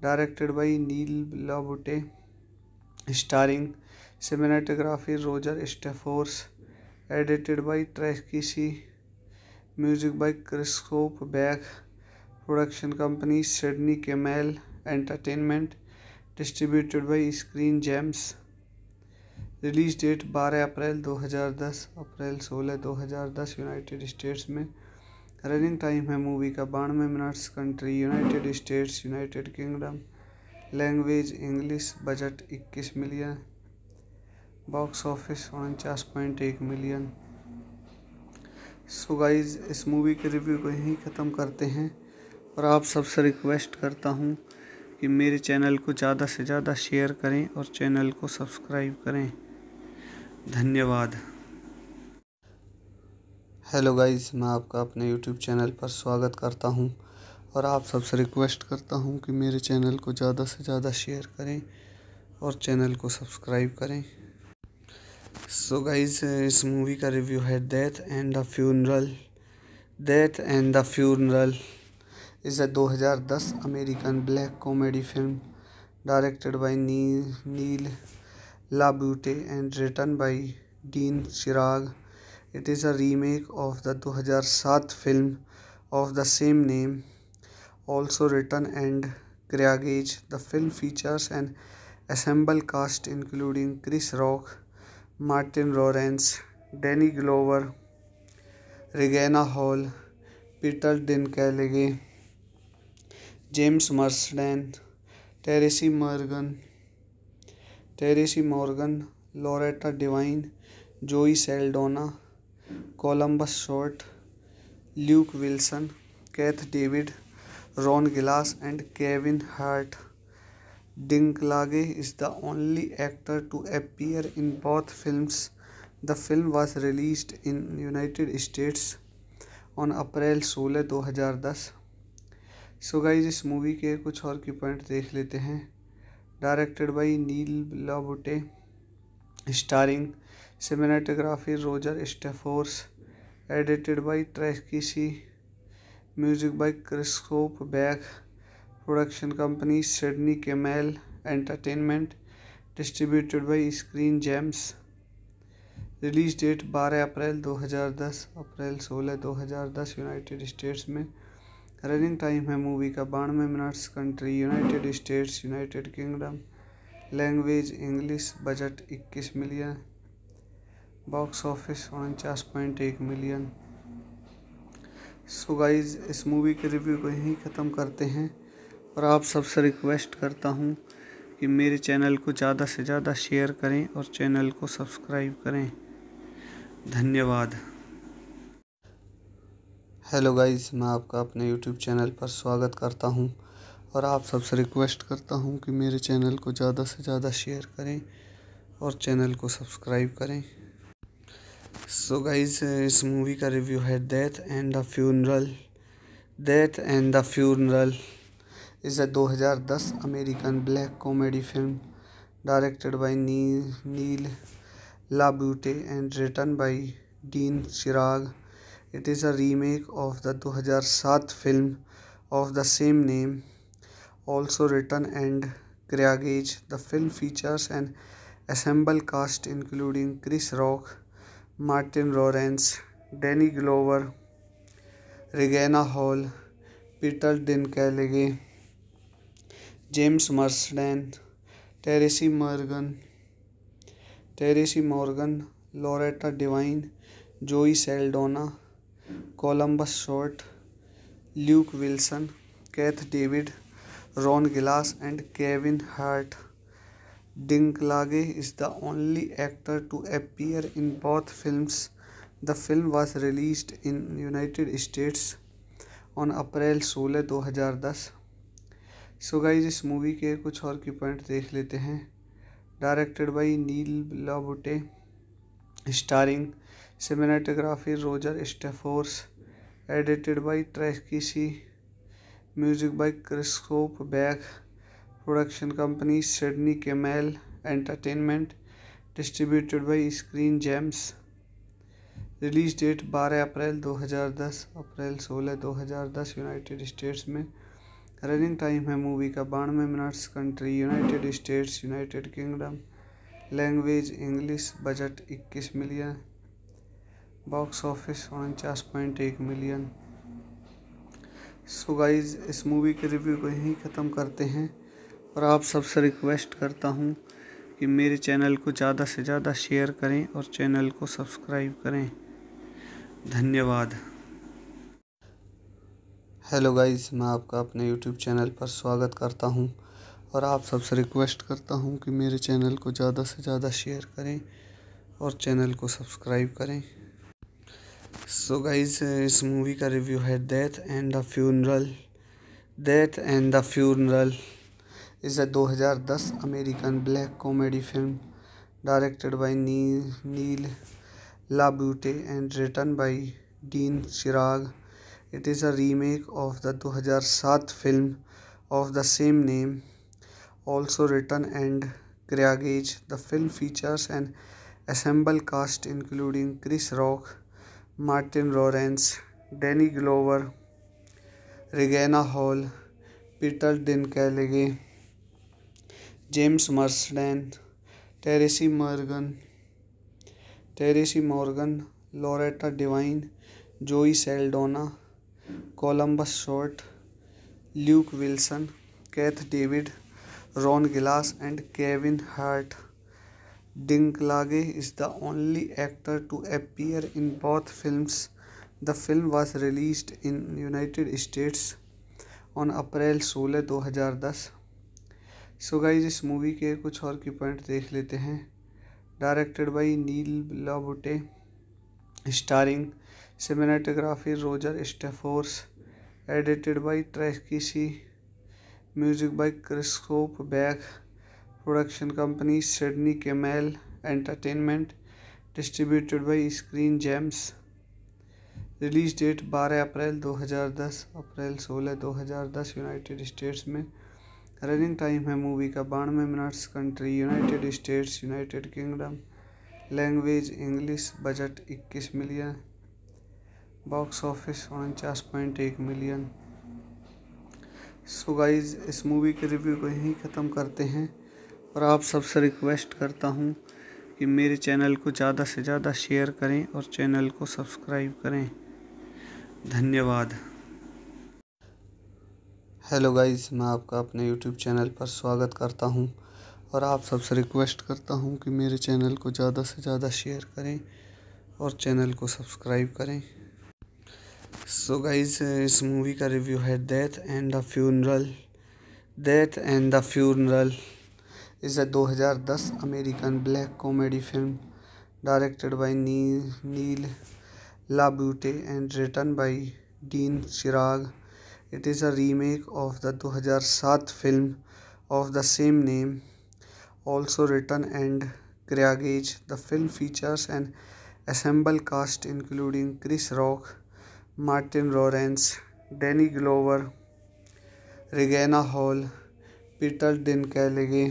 directed by Neil LaBute starring cinematography Roger Stoffers edited by ट्रेकिसी music by Christophe Beck production company Sydney Kimmel Entertainment distributed by Screen Gems release date 12 April 2010 April 16 2010 United States में रनिंग टाइम है मूवी का बानवे minutes country United States United Kingdom language English budget 21 million box office उनचास पॉइंट एक मिलियन सो गाइज़ इस मूवी के रिव्यू को यहीं ख़त्म करते हैं और आप सबसे रिक्वेस्ट करता हूँ कि मेरे चैनल को ज़्यादा से ज़्यादा शेयर करें और चैनल को सब्सक्राइब करें धन्यवाद हेलो गाइस मैं आपका अपने यूट्यूब चैनल पर स्वागत करता हूं और आप सबसे रिक्वेस्ट करता हूं कि मेरे चैनल को ज़्यादा से ज़्यादा शेयर करें और चैनल को सब्सक्राइब करें सो गाइज इस मूवी का रिव्यू है death and the funeral death and the funeral is a 2010 American black comedy film directed by knee, Neil LaBute and written by Dean Craig it is a remake of the 2007 film of the same name also written and क्रियागेज the film features and ensemble cast including Chris Rock Martin Lawrence Danny Glover Regina Hall Peter Dinklage James Marsden Tracy Morgan Tracy Morgan Loretta Devine जोई Saldana Columbus Short Luke Wilson Keith David Ron Glass and Kevin Hart Dinklage is the only actor to appear in both films. The film was released in United States on April 16, 2010. So guys इस मूवी के कुछ और की पॉइंट देख लेते हैं directed by Neil LaBute starring cinematography Roger Stoffers edited by ट्रैकी music by Christophe Beck production company Sydney Kimmel Entertainment distributed by Screen Gems release date 12 April 2010 April 16 2010 United States में रनिंग टाइम है मूवी का बानवे minutes country United States United Kingdom language English budget 21 million box office उनचास पॉइंट एक मिलियन सो गाइज इस मूवी के रिव्यू को यहीं ख़त्म करते हैं और आप सबसे रिक्वेस्ट करता हूँ कि मेरे चैनल को ज़्यादा से ज़्यादा शेयर करें और चैनल को सब्सक्राइब करें धन्यवाद हेलो गाइस मैं आपका अपने यूट्यूब चैनल पर स्वागत करता हूँ और आप सबसे रिक्वेस्ट करता हूँ कि मेरे चैनल को ज़्यादा से ज़्यादा शेयर करें और चैनल को सब्सक्राइब करें सो so गाइज इस मूवी का रिव्यू है death and the funeral death and the funeral a 2010 American black comedy film directed by Neil, LaBute and written by Dean Chirag. It is a remake of the 2007 film of the same name, also written and Kriagage. The film features an assembled cast including Chris Rock, Martin Lawrence, Danny Glover, Regina Hall, Peter Dinklage, James Marsden Tracy Morgan Tracy Morgan Loretta Devine जोई Saldana Columbus Short Luke Wilson Keith David Ron Glass and Kevin Hart Dinklage is the only actor to appear in both film the film was release in United States on April सोलह दो हज़ार दस सो गाइज इस मूवी के कुछ और की पॉइंट देख लेते हैं directed by Neil LaBute starring cinematography Roger Stoffers edited by ट्रैकी music by Christophe Beck production company Sydney Kimmel Entertainment distributed by Screen Gems release date 12 April 2010 April 16 2010 United States में रनिंग टाइम है मूवी का बानवे minutes country United States United Kingdom language English budget इक्कीस मिलियन बॉक्स ऑफिस उनचास पॉइंट एक मिलियन सो गाइज इस मूवी के रिव्यू को यहीं ख़त्म करते हैं और आप सबसे रिक्वेस्ट करता हूँ कि मेरे चैनल को ज़्यादा से ज़्यादा शेयर करें और चैनल को सब्सक्राइब करें धन्यवाद हेलो गाइस मैं आपका अपने यूट्यूब चैनल पर स्वागत करता हूं और आप सबसे रिक्वेस्ट करता हूं कि मेरे चैनल को ज़्यादा से ज़्यादा शेयर करें और चैनल को सब्सक्राइब करें सो so गाइस इस मूवी का रिव्यू है death and the funeral death and the funeral is हज़ार 2010 American black comedy film directed by Neil Neil LaBute and written by Dean Craig It is a remake of the 2007 film of the same name, also written and directed. The film features an ensemble cast including Chris Rock, Martin Lawrence, Danny Glover, Regina Hall, Peter Dinklage, James Marsden, Teresi Morgan, Teresi Morgan, Loretta Devine, Joey Saldana, Columbus Short Luke Wilson Keith David Ron Glass and Kevin Hart Dinklage is the only actor to appear in both films. The film was released in United States on April 16, 2010. So guys इस मूवी के कुछ और की पॉइंट देख लेते हैं directed by Neil LaBute starring cinematography Roger Stoffers edited by ट्रेकिसी music by Christophe Beck production company Sydney Kimmel Entertainment distributed by Screen Gems release date 12 April 2010 April 16 2010 United States में रनिंग टाइम है मूवी का बानवे minutes country United States United Kingdom language English budget 21 million box office उनचास पॉइंट एक मिलियन सो गाइज इस मूवी के रिव्यू को यहीं ख़त्म करते हैं और आप सबसे रिक्वेस्ट करता हूँ कि मेरे चैनल को ज़्यादा से ज़्यादा शेयर करें और चैनल को सब्सक्राइब करें धन्यवाद हेलो गाइस मैं आपका अपने यूट्यूब चैनल पर स्वागत करता हूं और आप सबसे रिक्वेस्ट करता हूं कि मेरे चैनल को ज़्यादा से ज़्यादा शेयर करें और चैनल को सब्सक्राइब करें सो गाइज इस मूवी का रिव्यू है death and the funeral death and the funeral is 2010 American black comedy film directed by knee, Neil LaBute and written by Dean Craig it is a remake of the 2007 film of the same name also written and क्रियागेज the film features and ensemble cast including Chris Rock Martin Lawrence Danny Glover Regina Hall Peter कैलेगे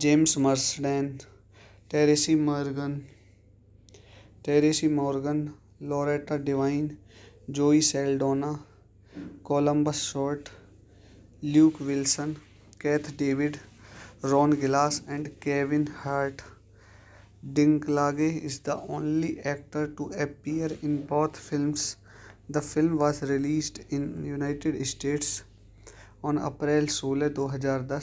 James Marsden Tracy Morgan Tracy Morgan Loretta Devine जोई Saldana Columbus Short Luke Wilson Keith David Ron Glass and Kevin Hart Dinklage is the only actor to appear in both films. The film was released in United States on April 16, 2010.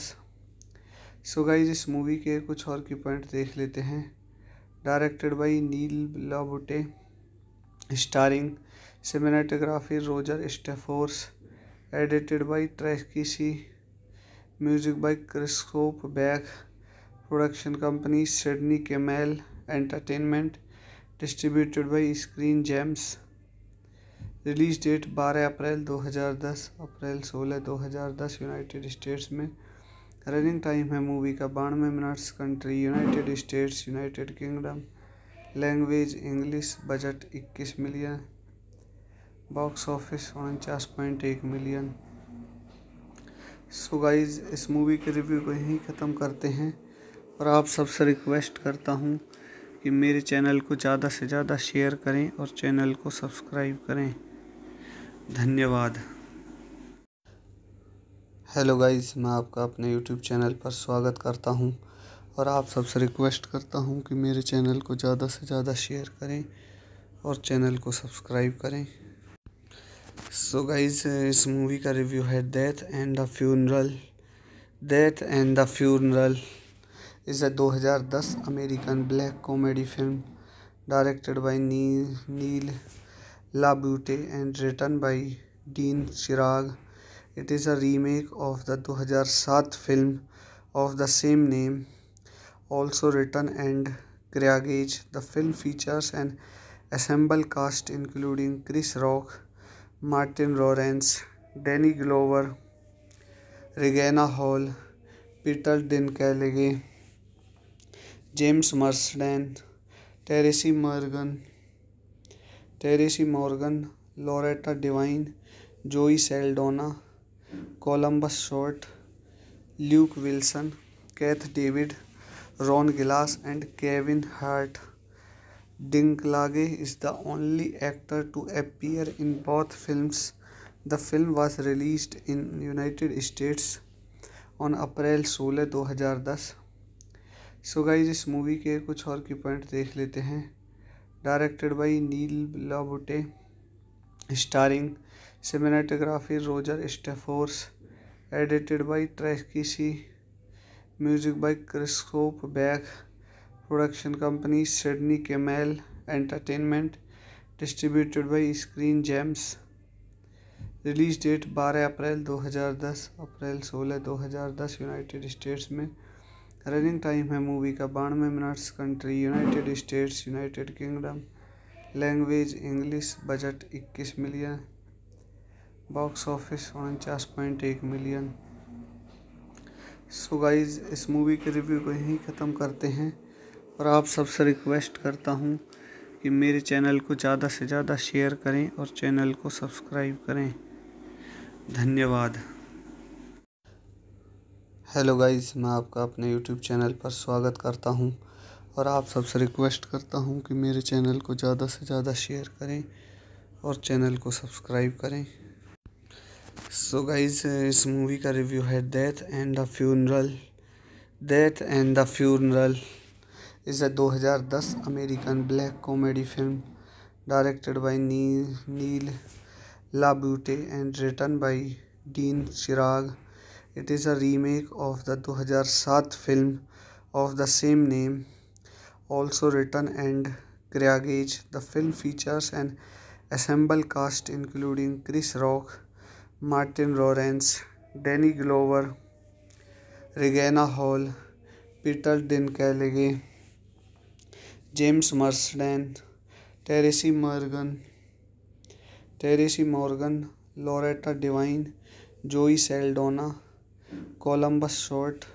So guys इस मूवी के कुछ और की पॉइंट देख लेते हैं directed by Neil LaBute starring cinematography Roger Stoffers edited by ट्रैकी C music by Christophe Beck production company Sydney Kimmel Entertainment distributed by Screen Gems release date 12 April 2010 April 16 2010 United States में रनिंग टाइम है मूवी का बानवे minutes country United States United Kingdom language English budget 21 million box office उनचास पॉइंट एक मिलियन सो गाइज इस मूवी के रिव्यू को यहीं ख़त्म करते हैं और आप सबसे रिक्वेस्ट करता हूँ कि मेरे चैनल को ज़्यादा से ज़्यादा शेयर करें और चैनल को सब्सक्राइब करें धन्यवाद हेलो गाइस मैं आपका अपने यूट्यूब चैनल पर स्वागत करता हूँ और आप सबसे रिक्वेस्ट करता हूँ कि मेरे चैनल को ज़्यादा से ज़्यादा शेयर करें और चैनल को सब्सक्राइब करें सो so गाइज इस मूवी का रिव्यू है death and the funeral death and the funeral a 2010 American black comedy film directed by Neil, LaBute and written by Dean Chirag. It is a remake of the 2007 film of the same name, also written and Griagage. The film features an assembled cast including Chris Rock, Martin Lawrence, Danny Glover, Regina Hall, Peter Dinklage, James Marsden Tracy Morgan Tracy Morgan Loretta Devine जोई Saldana Columbus Short Luke Wilson Keith David Ron Glass and Kevin Hart Dinklage is the only actor to appear in both films the film was released in United States on April सोलह दो हज़ार दस सो गाइज इस मूवी के कुछ और की पॉइंट देख लेते हैं directed by Neil LaBute starring cinematography Roger Stoffers edited by ट्रैकी music by Christophe Beck production company Sydney Kimmel Entertainment distributed by Screen Gems release date 12 April 2010 April 16 2010 United States में रनिंग टाइम है मूवी का बानवे minutes country United States United Kingdom language English budget इक्कीस मिलियन बॉक्स ऑफिस उनचास पॉइंट एक मिलियन सो गाइज इस मूवी के रिव्यू को यहीं ख़त्म करते हैं और आप सबसे रिक्वेस्ट करता हूँ कि मेरे चैनल को ज़्यादा से ज़्यादा शेयर करें और चैनल को सब्सक्राइब करें धन्यवाद हेलो गाइस मैं आपका अपने यूट्यूब चैनल पर स्वागत करता हूं और आप सबसे रिक्वेस्ट करता हूं कि मेरे चैनल को ज़्यादा से ज़्यादा शेयर करें और चैनल को सब्सक्राइब करें सो so गाइस इस मूवी का रिव्यू है death and the funeral death and the funeral is a 2010 American black comedy film directed by Neil Neil LaBute and written by Dean Craig It is a remake of the 2007 film of the same name, also written and Gage. The film features an ensemble cast including Chris Rock, Martin Lawrence, Danny Glover, Regina Hall, Peter Dinklage, James Marsden, Teresi Morgan, Teresi Morgan, Loretta Devine, Joey Saldana, Columbus Short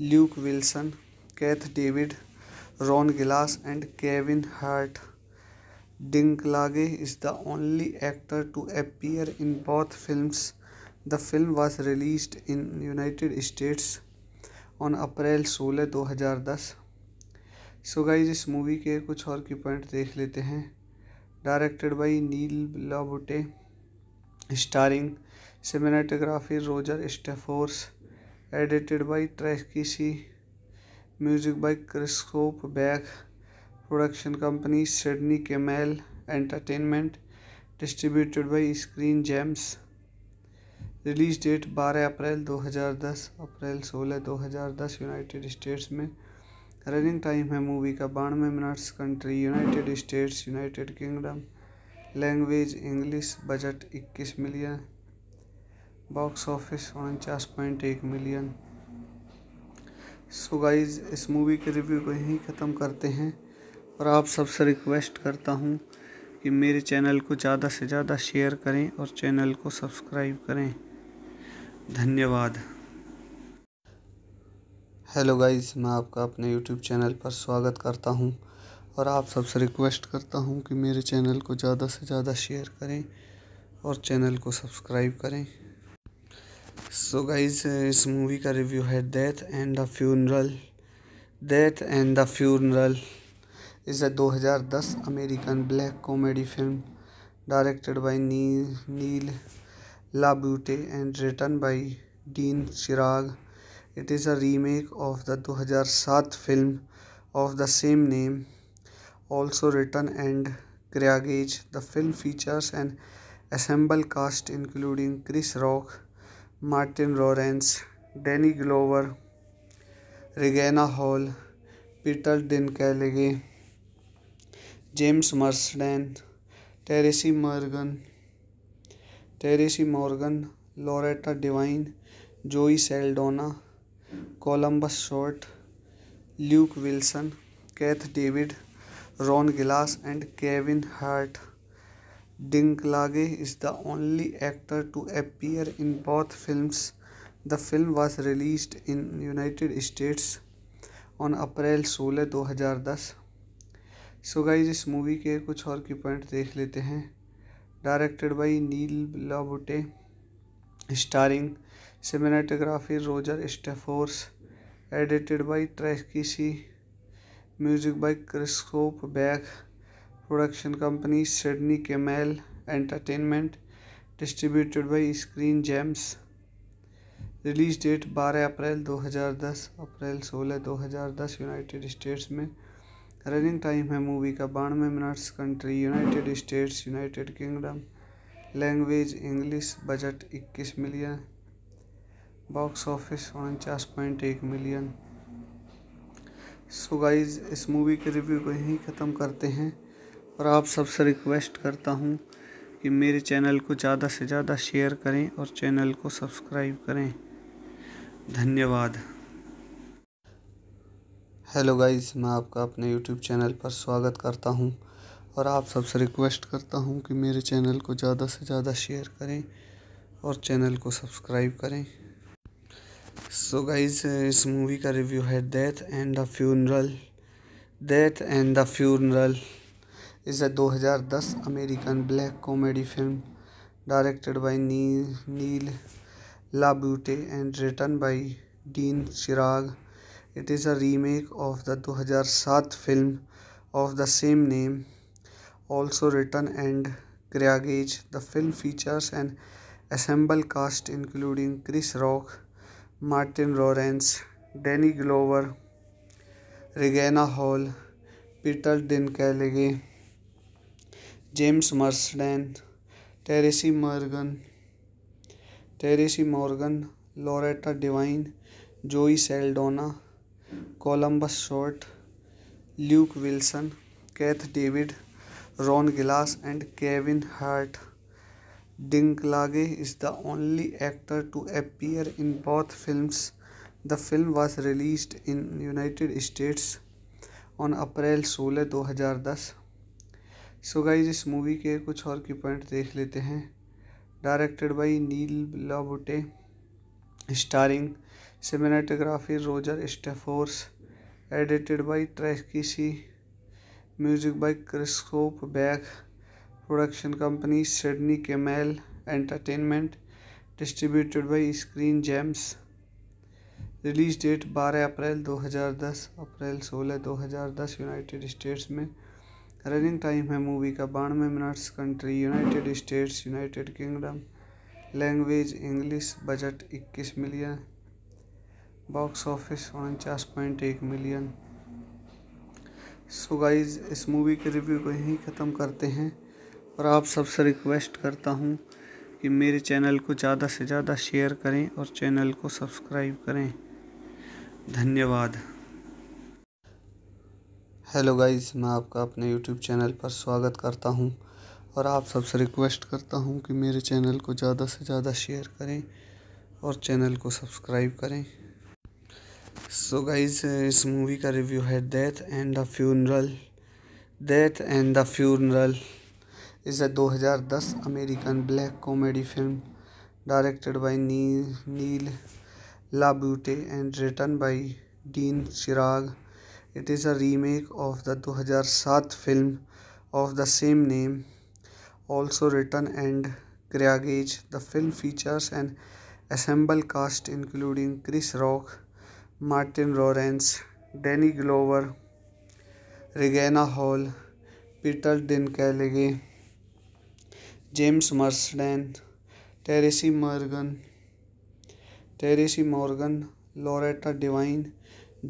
Luke Wilson Keith David Ron Glass and Kevin Hart Dinklage is the only actor to appear in both film the film was release in United States on April सोलह दो हज़ार दस सो गाइज इस मूवी के कुछ और की पॉइंट देख लेते हैं directed by Neil LaBute starring cinematography Roger Stoffers edited by ट्रेकिसी music by Christophe Beck production company Sydney Kimmel Entertainment distributed by Screen Gems release date 12 April 2010 April 16 2010 United States में रनिंग टाइम है मूवी का बानवे minutes country United States United Kingdom language English budget 21 million box office उनचास पॉइंट एक मिलियन सो गाइज इस मूवी के रिव्यू को यहीं ख़त्म करते हैं और आप सबसे रिक्वेस्ट करता हूँ कि मेरे चैनल को ज़्यादा से ज़्यादा शेयर करें और चैनल को सब्सक्राइब करें धन्यवाद हेलो गाइस मैं आपका अपने यूट्यूब चैनल पर स्वागत करता हूं और आप सबसे रिक्वेस्ट करता हूं कि मेरे चैनल को ज़्यादा से ज़्यादा शेयर करें और चैनल को सब्सक्राइब करें सो गाइज इस मूवी का रिव्यू है death and the funeral death and the funeral is a 2010 American black comedy film directed by knee, Neil LaBute and written by Dean Craig it is a remake of the 2007 film of the same name also written and क्रियागेज the film features and ensemble cast including Chris Rock Martin Lawrence Danny Glover Regina Hall Peter कैलेगे James Marsden Tracy Morgan Tracy Morgan Loretta Devine जोई Saldana Columbus Short Luke Wilson Keith David Ron Glass and Kevin Hart Dinklage is the only actor to appear in both films. The film was released in United States on April 16, 2010. So so guys इस मूवी के कुछ और की पॉइंट देख लेते हैं directed by Neil LaBute starring cinematography Roger Stoffers edited by ट्रैकी C music by Christophe Beck production company Sydney Kimmel Entertainment distributed by Screen Gems release date 12 April 2010 April 16 2010 United States में रनिंग टाइम है मूवी का बानवे minutes country United States United Kingdom language English budget 21 million box office उनचास पॉइंट एक मिलियन सो गाइज इस मूवी के रिव्यू को यहीं ख़त्म करते हैं और आप सबसे रिक्वेस्ट करता हूँ कि मेरे चैनल को ज़्यादा से ज़्यादा शेयर करें और चैनल को सब्सक्राइब करें धन्यवाद हेलो गाइस मैं आपका अपने यूट्यूब चैनल पर स्वागत करता हूँ और आप सबसे रिक्वेस्ट करता हूँ कि मेरे चैनल को ज़्यादा से ज़्यादा शेयर करें और चैनल को सब्सक्राइब करें सो so गाइस इस मूवी का रिव्यू है death and the funeral death and the funeral a 2010 American black comedy film directed by Neil, LaBute and written by Dean Chirag. It is a remake of the 2007 film of the same name, also written and Griagage. The film features an assembled cast including Chris Rock, Martin Lawrence, Danny Glover, Regina Hall, Peter Dinklage. James Marsden Tracy Morgan Tracy Morgan Loretta Devine जोई Saldana Columbus Short Luke Wilson Keith David Ron Glass and Kevin Hart Dinklage is the only actor to appear in both films the film was released in United States on April सोलह दो हज़ार दस सो गाइज इस मूवी के कुछ और की पॉइंट देख लेते हैं directed by Neil LaBute starring cinematography Roger Stoffers edited by ट्रैकी music by Christophe Beck production company Sydney Kimmel Entertainment distributed by Screen Gems release date 12 April 2010 April 16 2010 United States में रनिंग टाइम है मूवी का बानवे minutes country United States United Kingdom language English budget इक्कीस मिलियन बॉक्स ऑफिस उनचास पॉइंट एक मिलियन सो गाइज इस मूवी के रिव्यू को यहीं ख़त्म करते हैं और आप सबसे रिक्वेस्ट करता हूँ कि मेरे चैनल को ज़्यादा से ज़्यादा शेयर करें और चैनल को सब्सक्राइब करें धन्यवाद हेलो गाइस मैं आपका अपने यूट्यूब चैनल पर स्वागत करता हूं और आप सबसे रिक्वेस्ट करता हूं कि मेरे चैनल को ज़्यादा से ज़्यादा शेयर करें और चैनल को सब्सक्राइब करें सो so गाइस इस मूवी का रिव्यू है death and the funeral death and the funeral is a 2010 American black comedy film directed by Neil Neil LaBute and written by Dean Craig it is a remake of the 2007 film of the same name also written and क्रियागेज the film features and ensemble cast including Chris Rock Martin Lawrence Danny Glover Regina Hall Peter Dinklage James Marsden Tracy Morgan Tracy Morgan Loretta Devine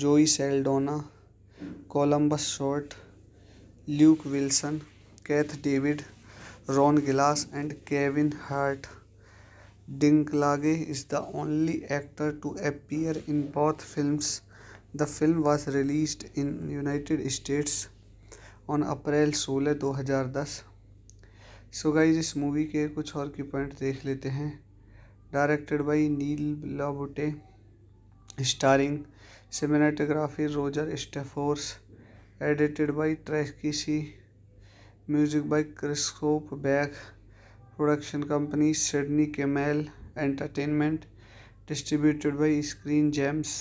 जोई Saldana Columbus Short Luke Wilson Keith David Ron Glass and Kevin Hart Dinklage is the only actor to appear in both film the film was release in United States on April सोलह दो हज़ार दस सो गाइज इस मूवी के कुछ और की पॉइंट देख लेते हैं directed by Neil LaBute starring cinematography roger steffors edited by tracy c music by chris hope back production company sydney kimmel entertainment distributed by Screen Gems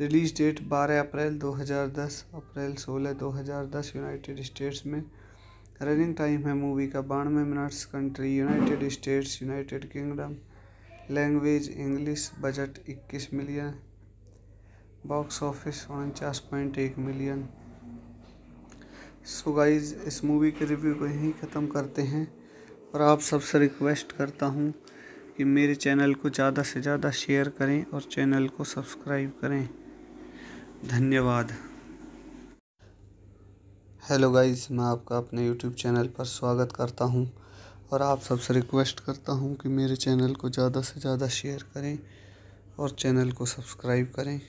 release date 12 April 2010 April 16 2010 United States में रनिंग टाइम है मूवी का बानवे minutes country United States United Kingdom language English budget 21 million box office उनचास पॉइंट एक मिलियन सो गाइज इस मूवी के रिव्यू को यहीं ख़त्म करते हैं और आप सबसे रिक्वेस्ट करता हूँ कि मेरे चैनल को ज़्यादा से ज़्यादा शेयर करें और चैनल को सब्सक्राइब करें धन्यवाद हेलो गाइस मैं आपका अपने यूट्यूब चैनल पर स्वागत करता हूं और आप सबसे रिक्वेस्ट करता हूं कि मेरे चैनल को ज़्यादा से ज़्यादा शेयर करें और चैनल को सब्सक्राइब करें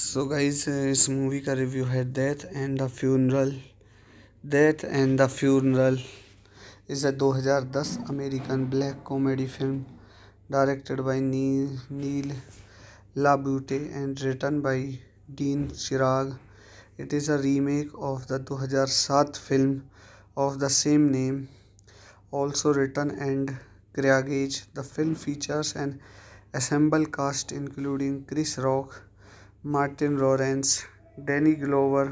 सो गाइज इस मूवी का रिव्यू है death and the funeral death and the funeral is a 2010 American black comedy film directed by Neil Neil LaBute and written by Dean Craig it is a remake of the 2007 film of the same name also written and क्रियागेज the film features and ensemble cast including Chris Rock Martin Lawrence Danny Glover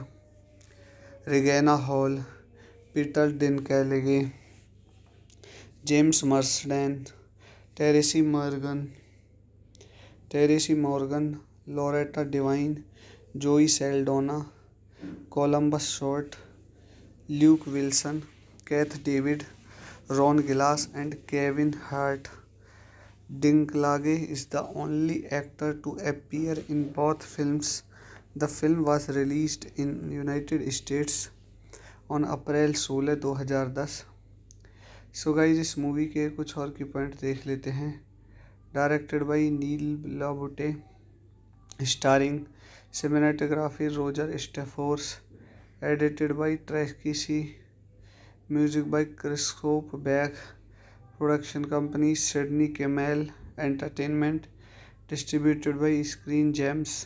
Regina Hall Peter कैलेगे James Marsden Tracy Morgan Tracy Morgan Loretta Devine जोई Saldana Columbus Short Luke Wilson Keith David Ron Glass and Kevin Hart Dinklage is the only actor to appear in both films. The film was released in United States on April 16, 2010. So so guys इस मूवी के कुछ और की पॉइंट देख लेते हैं directed by Neil LaBute starring cinematography Roger Stoffers edited by ट्रैकी C music by Christophe Beck production company Sydney Kimmel Entertainment distributed by Screen Gems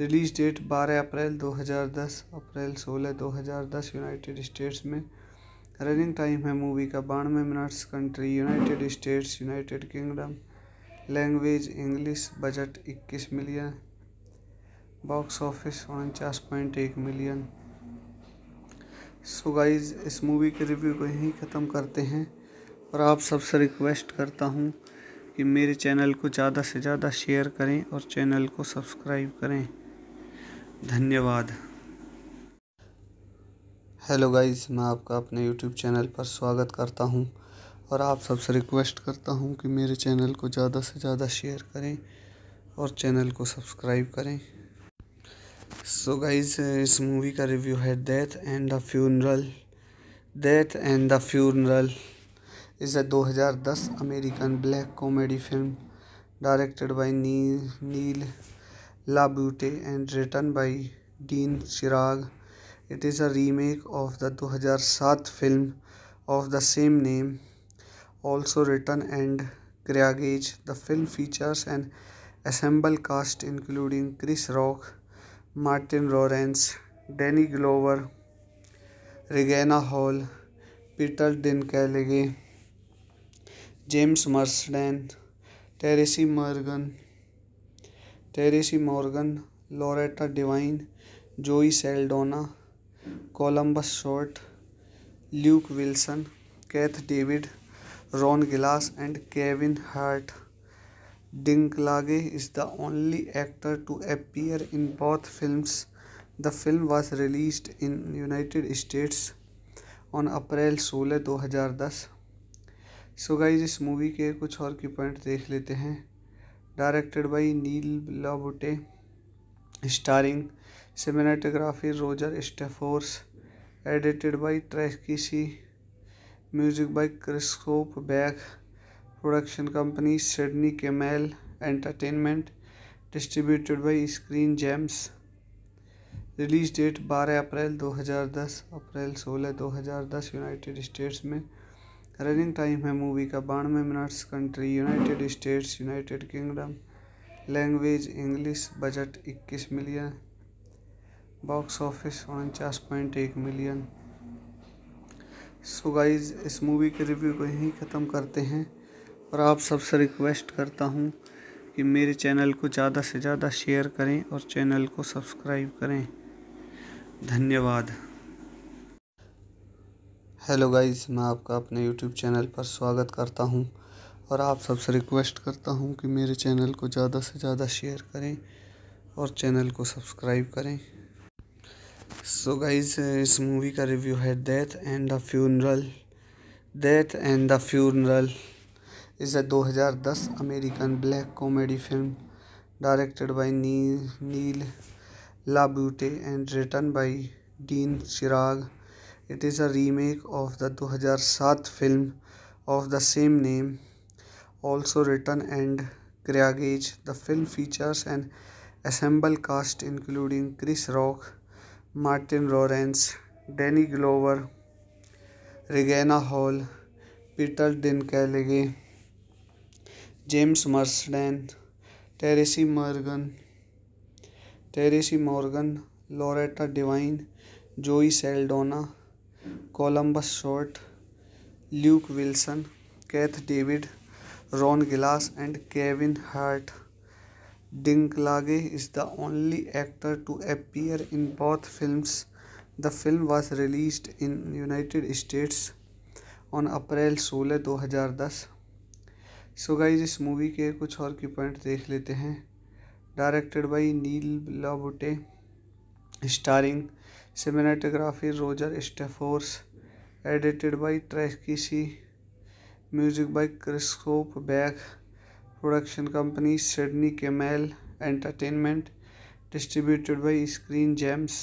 release date 12 April 2010 April 16 2010 United States में रनिंग टाइम है मूवी का बानवे minutes country United States United Kingdom language English budget 21 million box office उनचास पॉइंट एक मिलियन सो गाइज इस मूवी के रिव्यू को यहीं ख़त्म करते हैं और आप सबसे रिक्वेस्ट करता हूँ कि मेरे चैनल को ज़्यादा से ज़्यादा शेयर करें और चैनल को सब्सक्राइब करें धन्यवाद हेलो गाइस मैं आपका अपने यूट्यूब चैनल पर स्वागत करता हूँ और आप सबसे रिक्वेस्ट करता हूँ कि मेरे चैनल को ज़्यादा से ज़्यादा शेयर करें और चैनल को सब्सक्राइब करें सो so गाइस इस मूवी का रिव्यू है death and the funeral death and the funeral इसे 2010 American black comedy film directed by Neil Neil LaBute and written by Dean Craig it is a remake of the 2007 film of the same name also written and क्रियागेज the film features and cast including Chris Rock Martin Lawrence Danny Glover Regina Hall Peter Dinklage James Marsden Tracy Morgan Tracy Morgan Loretta Devine जोई Saldana Columbus Short Luke Wilson Keith David Ron Glass and Kevin Hart Dinklage is the only actor to appear in both films the film was release in United States on April सोलह दो हज़ार दस सो गाइज इस मूवी के कुछ और की पॉइंट देख लेते हैं directed by Neil LaBute starring cinematography Roger Stoffers edited by ट्रैकी music by Christophe Beck production company Sydney Kimmel Entertainment distributed by Screen Gems release date 12 April 2010 April 16 2010 United States में रनिंग टाइम है मूवी का बानवे minutes country United States United Kingdom language English budget इक्कीस मिलियन बॉक्स ऑफिस उनचास पॉइंट एक मिलियन सो गाइज इस मूवी के रिव्यू को यहीं ख़त्म करते हैं और आप सबसे रिक्वेस्ट करता हूँ कि मेरे चैनल को ज़्यादा से ज़्यादा शेयर करें और चैनल को सब्सक्राइब करें धन्यवाद हेलो गाइस मैं आपका अपने यूट्यूब चैनल पर स्वागत करता हूं और आप सबसे रिक्वेस्ट करता हूं कि मेरे चैनल को ज़्यादा से ज़्यादा शेयर करें और चैनल को सब्सक्राइब करें सो so गाइस इस मूवी का रिव्यू है death and the funeral death and the funeral is a 2010 American black comedy film directed by Neil Neil LaBute and written by Dean Craig it is a remake of the 2007 film of the same name also written and क्रियागेज the film features and ensemble cast including Chris Rock Martin Lawrence Danny Glover Regina Hall Peter Dinklage James Marsden Tracy Morgan Tracy Morgan Loretta Devine जोई Saldana Columbus Short Luke Wilson Keith David Ron Glass and Kevin Hart Dinklage is the only actor to appear in both film the film was release in United States on April सोलह दो 2010 सो गाइस इस मूवी के कुछ और की पॉइंट देख लेते हैं directed by Neil LaBute starring cinematography roger steffors edited by track kissy music by chris hope back production company sydney kimmel entertainment distributed by Screen Gems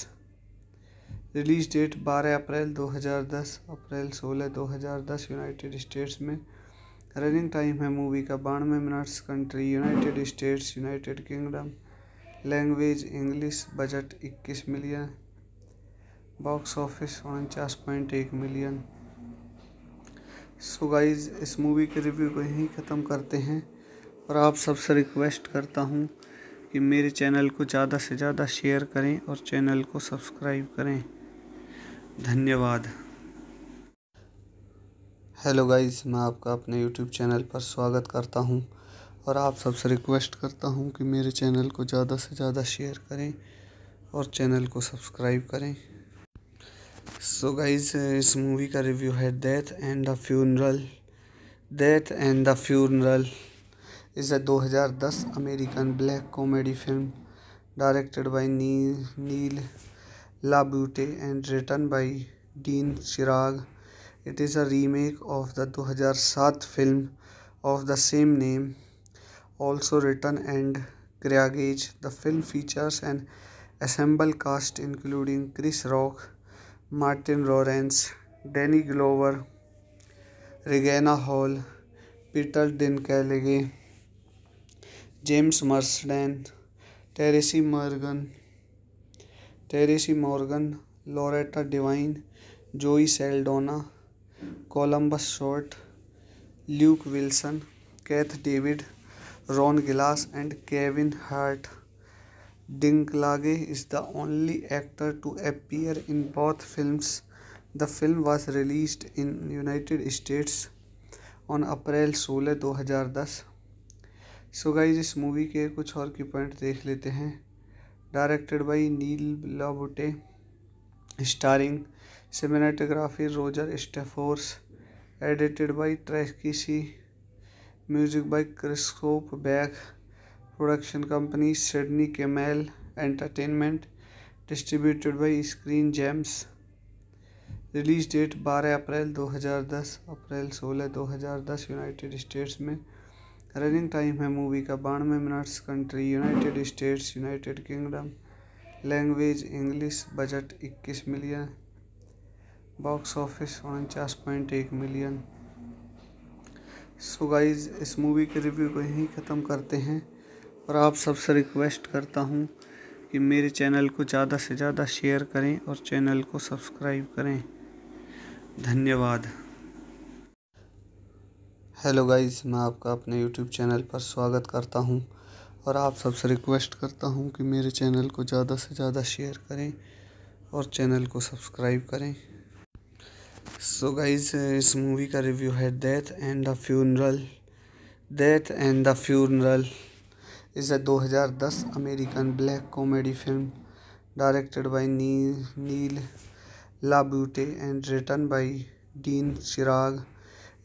release date 12 April 2010 April 16 2010 United States में रनिंग टाइम है मूवी का बानवे minutes country United States United Kingdom language English budget 21 million box office उनचास पॉइंट एक मिलियन सो गाइज इस मूवी के रिव्यू को यहीं ख़त्म करते हैं और आप सबसे रिक्वेस्ट करता हूँ कि मेरे चैनल को ज़्यादा से ज़्यादा शेयर करें और चैनल को सब्सक्राइब करें धन्यवाद हेलो गाइस मैं आपका अपने यूट्यूब चैनल पर स्वागत करता हूं और आप सबसे रिक्वेस्ट करता हूं कि मेरे चैनल को ज़्यादा से ज़्यादा शेयर करें और चैनल को सब्सक्राइब करें सो गाइज इस मूवी का रिव्यू है death and the funeral death and the funeral is a 2010 American black comedy film directed by Neil Neil LaBute and written by Dean Craig it is a remake of the 2007 film of the same name also written and क्रियागेज the film features and ensemble cast including Chris Rock Martin Lawrence Danny Glover Regina Hall Peter कैलेगे James Marsden Tracy Morgan Tracy Morgan Loretta Devine जोई Saldana Columbus Short Luke Wilson Keith David Ron Glass and Kevin Hart Dinklage is the only actor to appear in both films. The film was released in United States on April 16, 2010. So guys इस मूवी के कुछ और की पॉइंट देख लेते हैं directed by Neil LaBute starring cinematography Roger Stoffers edited by ट्रैकी music by Christophe Beck production company Sydney Kimmel Entertainment distributed by Screen Gems release date 12 April 2010 April 16 2010 United States में रनिंग टाइम है मूवी का बानवे minutes country United States United Kingdom language English budget 21 million box office उनचास पॉइंट एक मिलियन सो गाइज इस मूवी के रिव्यू को यहीं ख़त्म करते हैं और आप सबसे रिक्वेस्ट करता हूँ कि मेरे चैनल को ज़्यादा से ज़्यादा शेयर करें और चैनल को सब्सक्राइब करें धन्यवाद हेलो गाइस मैं आपका अपने यूट्यूब चैनल पर स्वागत करता हूं और आप सबसे रिक्वेस्ट करता हूं कि मेरे चैनल को ज़्यादा से ज़्यादा शेयर करें और चैनल को सब्सक्राइब करें सो so गाइस इस मूवी का रिव्यू है death and the funeral death and the funeral is a 2010 American black comedy film directed by knee Neil LaBute and written by Dean Craig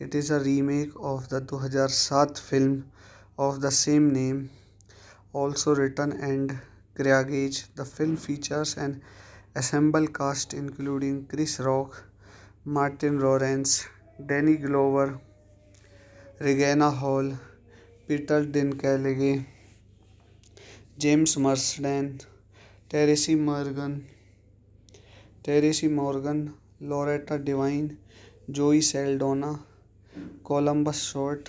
it is a remake of the 2007 film of the same name also written and क्रियागेज the film features and ensemble cast including Chris Rock Martin Lawrence Danny Glover Regina Hall Peter Dinklage James Marsden Tracy Morgan Tracy Morgan Loretta Devine जोई Saldana Columbus Short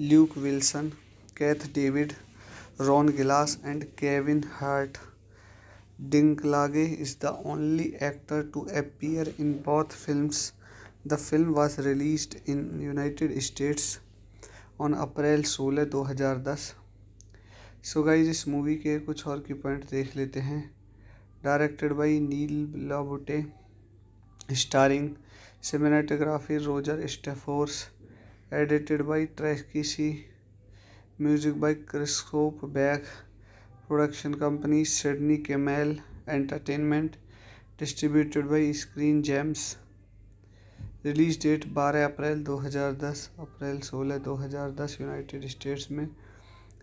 Luke Wilson Keith David Ron Glass and Kevin Hart Dinklage is the only actor to appear in both films the film was release in United States on April सोलह दो हज़ार दस सो गाइज इस मूवी के कुछ और की पॉइंट देख लेते हैं directed by Neil LaBute starring cinematography Roger Stoffers edited by ट्रैकी music by Christophe Beck production company Sydney Kimmel Entertainment distributed by Screen Gems release date 12 April 2010 April 16 2010 United States में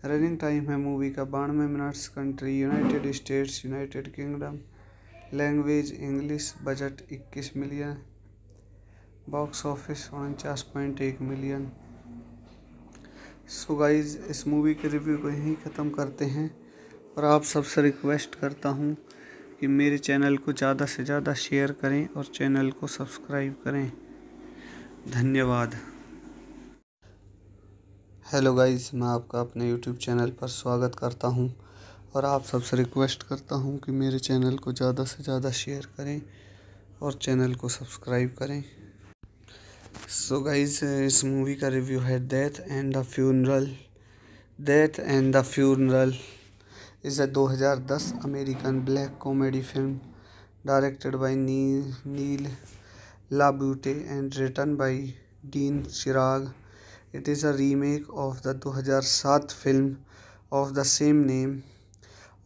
रनिंग टाइम है मूवी का बानवे minutes country United States United Kingdom language English budget इक्कीस मिलियन बॉक्स ऑफिस उनचास पॉइंट एक मिलियन सो गाइज इस मूवी के रिव्यू को यहीं ख़त्म करते हैं और आप सबसे रिक्वेस्ट करता हूँ कि मेरे चैनल को ज़्यादा से ज़्यादा शेयर करें और चैनल को सब्सक्राइब करें धन्यवाद हेलो गाइस मैं आपका अपने यूट्यूब चैनल पर स्वागत करता हूं और आप सबसे रिक्वेस्ट करता हूं कि मेरे चैनल को ज़्यादा से ज़्यादा शेयर करें और चैनल को सब्सक्राइब करें सो so गाइस इस मूवी का रिव्यू है death and the funeral death and the funeral is a 2010 American black comedy film directed by Neil Neil LaBute and written by Dean Craig it is a remake of the दो हज़ार सात film of the same name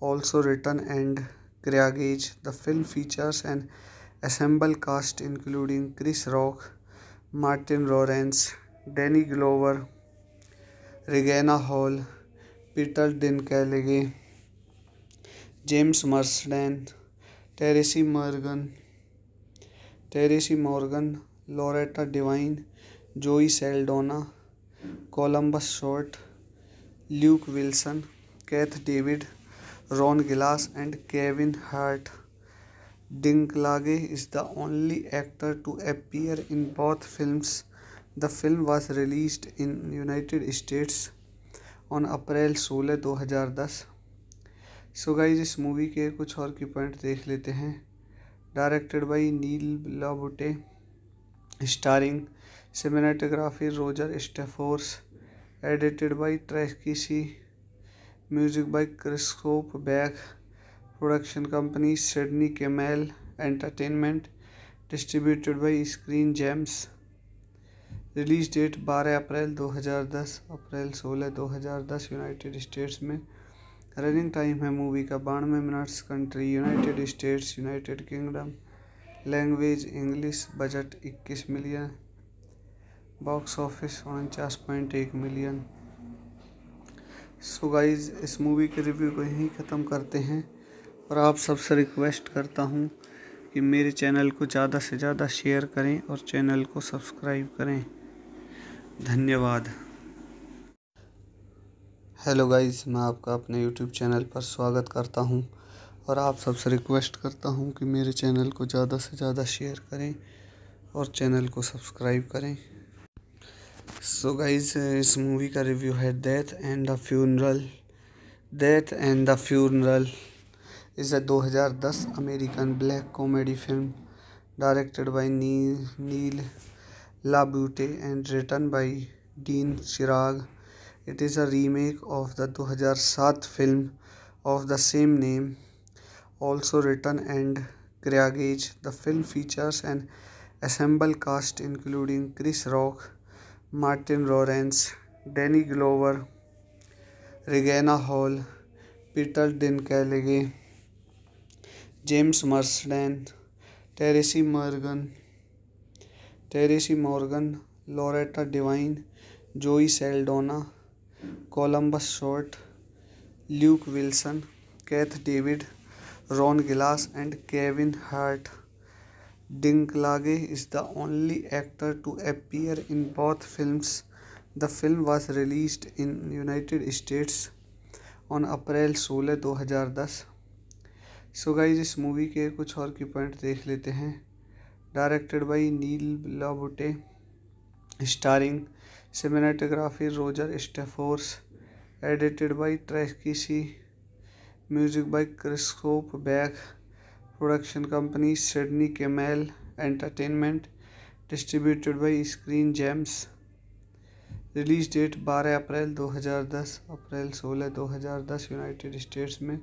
also written and क्रियागेज the film features and ensemble cast including Chris Rock Martin Lawrence Danny Glover Regina Hall Peter Dinklage James Marsden Tracy Morgan Tracy Morgan Loretta Devine जोई Saldana Columbus Short Luke Wilson Keith David Ron Glass and Kevin Hart Dinklage is the only actor to appear in both film the film was release in United States on April सोलह दो 2010 सो गाइस इस मूवी के कुछ और की पॉइंट देख लेते हैं directed by Neil LaBute starring cinematography Roger Stoffers edited by Tracey music by Christophe Beck production company Sydney Kimmel Entertainment distributed by Screen Gems release date 12 April 2010 April 16 2010 United States में रनिंग टाइम है मूवी का बानवे minutes country United States United Kingdom language English budget 21 million box office उनचास पॉइंट एक मिलियन सो गाइज इस मूवी के रिव्यू को यहीं ख़त्म करते हैं और आप सबसे रिक्वेस्ट करता हूँ कि मेरे चैनल को ज़्यादा से ज़्यादा शेयर करें और चैनल को सब्सक्राइब करें धन्यवाद हेलो गाइस मैं आपका अपने यूट्यूब चैनल पर स्वागत करता हूं और आप सबसे रिक्वेस्ट करता हूं कि मेरे चैनल को ज़्यादा से ज़्यादा शेयर करें और चैनल को सब्सक्राइब करें सो गाइज इस मूवी का रिव्यू है death and the funeral death and the funeral is a 2010 American black comedy film directed by Neil Neil LaBute and written by Dean Craig it is a remake of the 2007 film of the same name also written and क्रियागेज the film features and ensemble cast including Chris Rock Martin Lawrence Danny Glover Regina Hall Peter कैलेगे James मर्सडैन Tracy Morgan Tracy Morgan Loretta Devine जोई Saldana Columbus Short Luke Wilson Keith David Ron Glass and Kevin Hart Dinklage is the only actor to appear in both films. The film was released in United States on April 16, 2010. So guys इस मूवी के कुछ और की पॉइंट देख लेते हैं directed by Neil LaBute starring cinematography Roger Stoffers edited by ट्रैकी music by Christophe Beck production company Sydney Kimmel Entertainment distributed by Screen Gems release date 12 April 2010 April 16 2010 United States में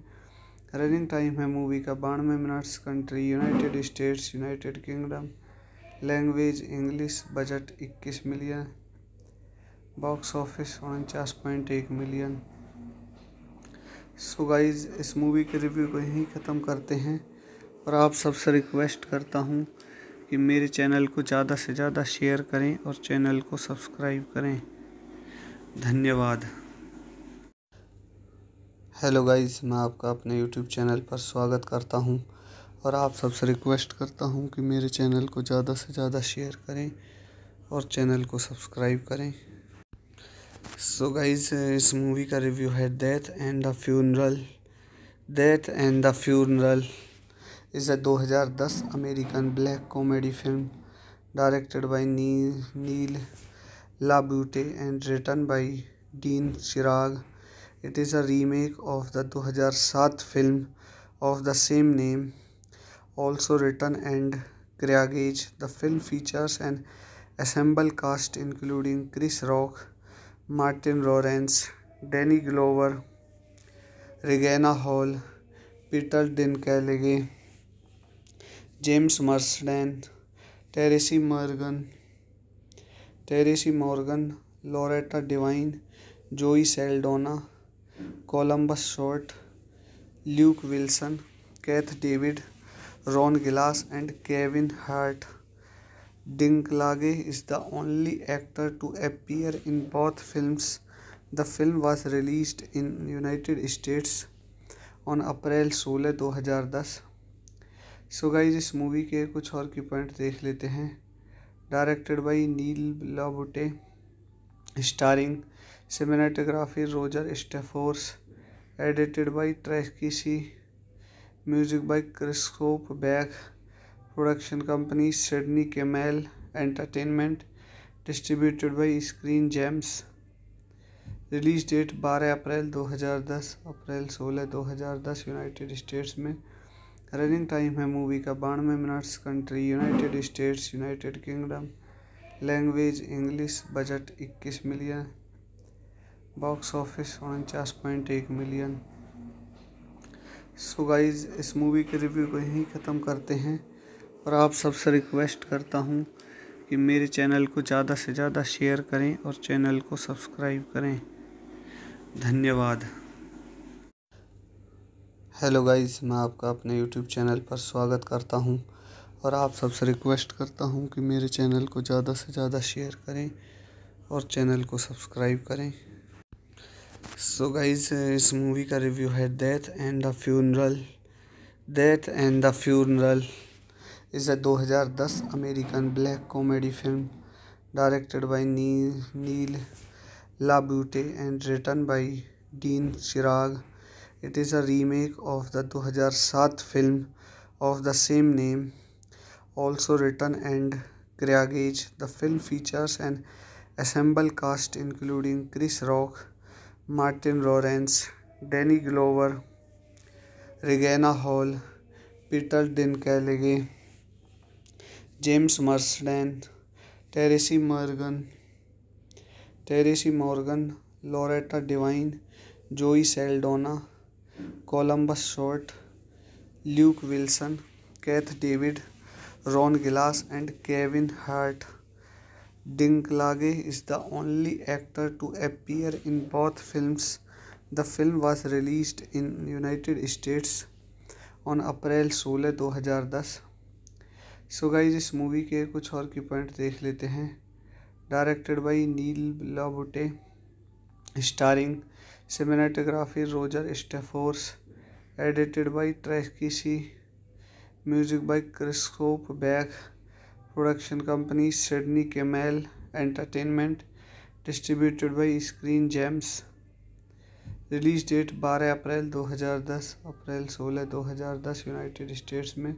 रनिंग टाइम है मूवी का बानवे minutes country United States United Kingdom language English budget 21 million box office उनचास पॉइंट एक मिलियन सो गाइज इस मूवी के रिव्यू को यहीं ख़त्म करते हैं और आप सबसे रिक्वेस्ट करता हूँ कि मेरे चैनल को ज़्यादा से ज़्यादा शेयर करें और चैनल को सब्सक्राइब करें धन्यवाद हेलो गाइस मैं आपका अपने यूट्यूब चैनल पर स्वागत करता हूँ और आप सबसे रिक्वेस्ट करता हूँ कि मेरे चैनल को ज़्यादा से ज़्यादा शेयर करें और चैनल को सब्सक्राइब करें सो so गाइस इस मूवी का रिव्यू है death and the funeral death and the funeral a 2010 American black comedy film directed by Neil LaBute and written by Dean Dean It is a remake of the 2007 film of the same name, also written and Kriagage. The film features an ensemble cast including Chris Rock, Martin Lawrence, Danny Glover, Regina Hall, Peter Dinklage, James Marsden, Teresi Morgan, Teresi Morgan, Loretta Devine, Joey Saldona, Columbus Short, Luke Wilson, Keith David, Ron Glass, and Kevin Hart. Dinklage is the only actor to appear in both films. The film was released in United States on April 16, 2010. So guys इस मूवी के कुछ और की पॉइंट देख लेते हैं directed by Neil LaBute starring cinematography Roger Stoffers edited by ट्रैकी music by Christophe Beck production company Sydney Kimmel Entertainment distributed by Screen Gems release date 12 April 2010 April 16 2010 United States में रनिंग टाइम है मूवी का बानवे minutes country United States United Kingdom language English budget इक्कीस मिलियन बॉक्स ऑफिस उनचास पॉइंट एक मिलियन सो गाइज इस मूवी के रिव्यू को यहीं ख़त्म करते हैं और आप सबसे रिक्वेस्ट करता हूँ कि मेरे चैनल को ज़्यादा से ज़्यादा शेयर करें और चैनल को सब्सक्राइब करें धन्यवाद हेलो गाइस मैं आपका अपने यूट्यूब चैनल पर स्वागत करता हूं और आप सबसे रिक्वेस्ट करता हूं कि मेरे चैनल को ज़्यादा से ज़्यादा शेयर करें और चैनल को सब्सक्राइब करें सो so गाइस इस मूवी का रिव्यू है death and the funeral death and the funeral is a 2010 American black comedy film directed by Neil Neil LaBute and written by Dean Craig It is a remake of the 2007 film of the same name, also written and directed. The film features an ensemble cast including Chris Rock, Martin Lawrence, Danny Glover, Regina Hall, Peter Dinklage, James Marsden, Teresi Morgan, Teresi Morgan, Loretta Devine, Joey Saldana, Columbus Short Luke Wilson Keith David Ron Glass and Kevin Hart Dinklage only actor to appear in appear film the film was film in United States on April सोलह दो हज़ार दस सो गाइज इस मूवी के कुछ और की पॉइंट देख लेते हैं directed by Neil LaBute starring cinematography Roger Stoffers edited by ट्रेकिसी music by Christophe Beck production company Sydney Kimmel Entertainment distributed by Screen Gems release date 12 April 2010 April 16 2010 United States में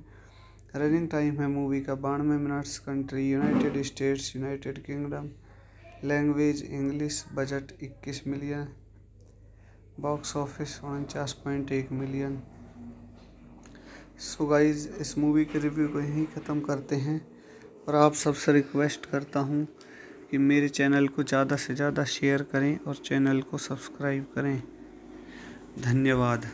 रनिंग टाइम है मूवी का बानवे minutes country United States United Kingdom language English budget 21 million box office उनचास पॉइंट एक मिलियन सो गाइज़ इस मूवी के रिव्यू को यहीं ख़त्म करते हैं और आप सबसे रिक्वेस्ट करता हूँ कि मेरे चैनल को ज़्यादा से ज़्यादा शेयर करें और चैनल को सब्सक्राइब करें धन्यवाद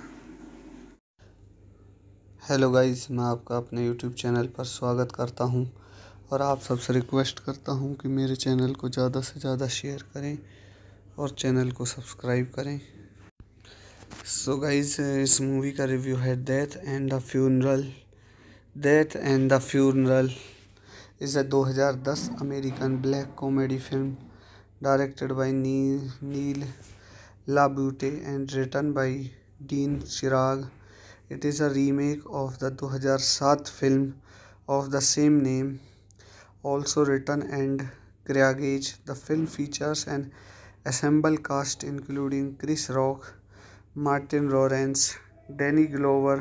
हेलो गाइस मैं आपका अपने यूट्यूब चैनल पर स्वागत करता हूँ और आप सबसे रिक्वेस्ट करता हूँ कि मेरे चैनल को ज़्यादा से ज़्यादा शेयर करें और चैनल को सब्सक्राइब करें सो गाइज इस मूवी का रिव्यू है death and the funeral death and the funeral is a 2010 American black comedy film directed by knee, Neil LaBute and written by Dean Craig it is a remake of the 2007 film of the same name also written and क्रियागेज the film features and ensemble cast including Chris Rock Martin Lawrence Danny Glover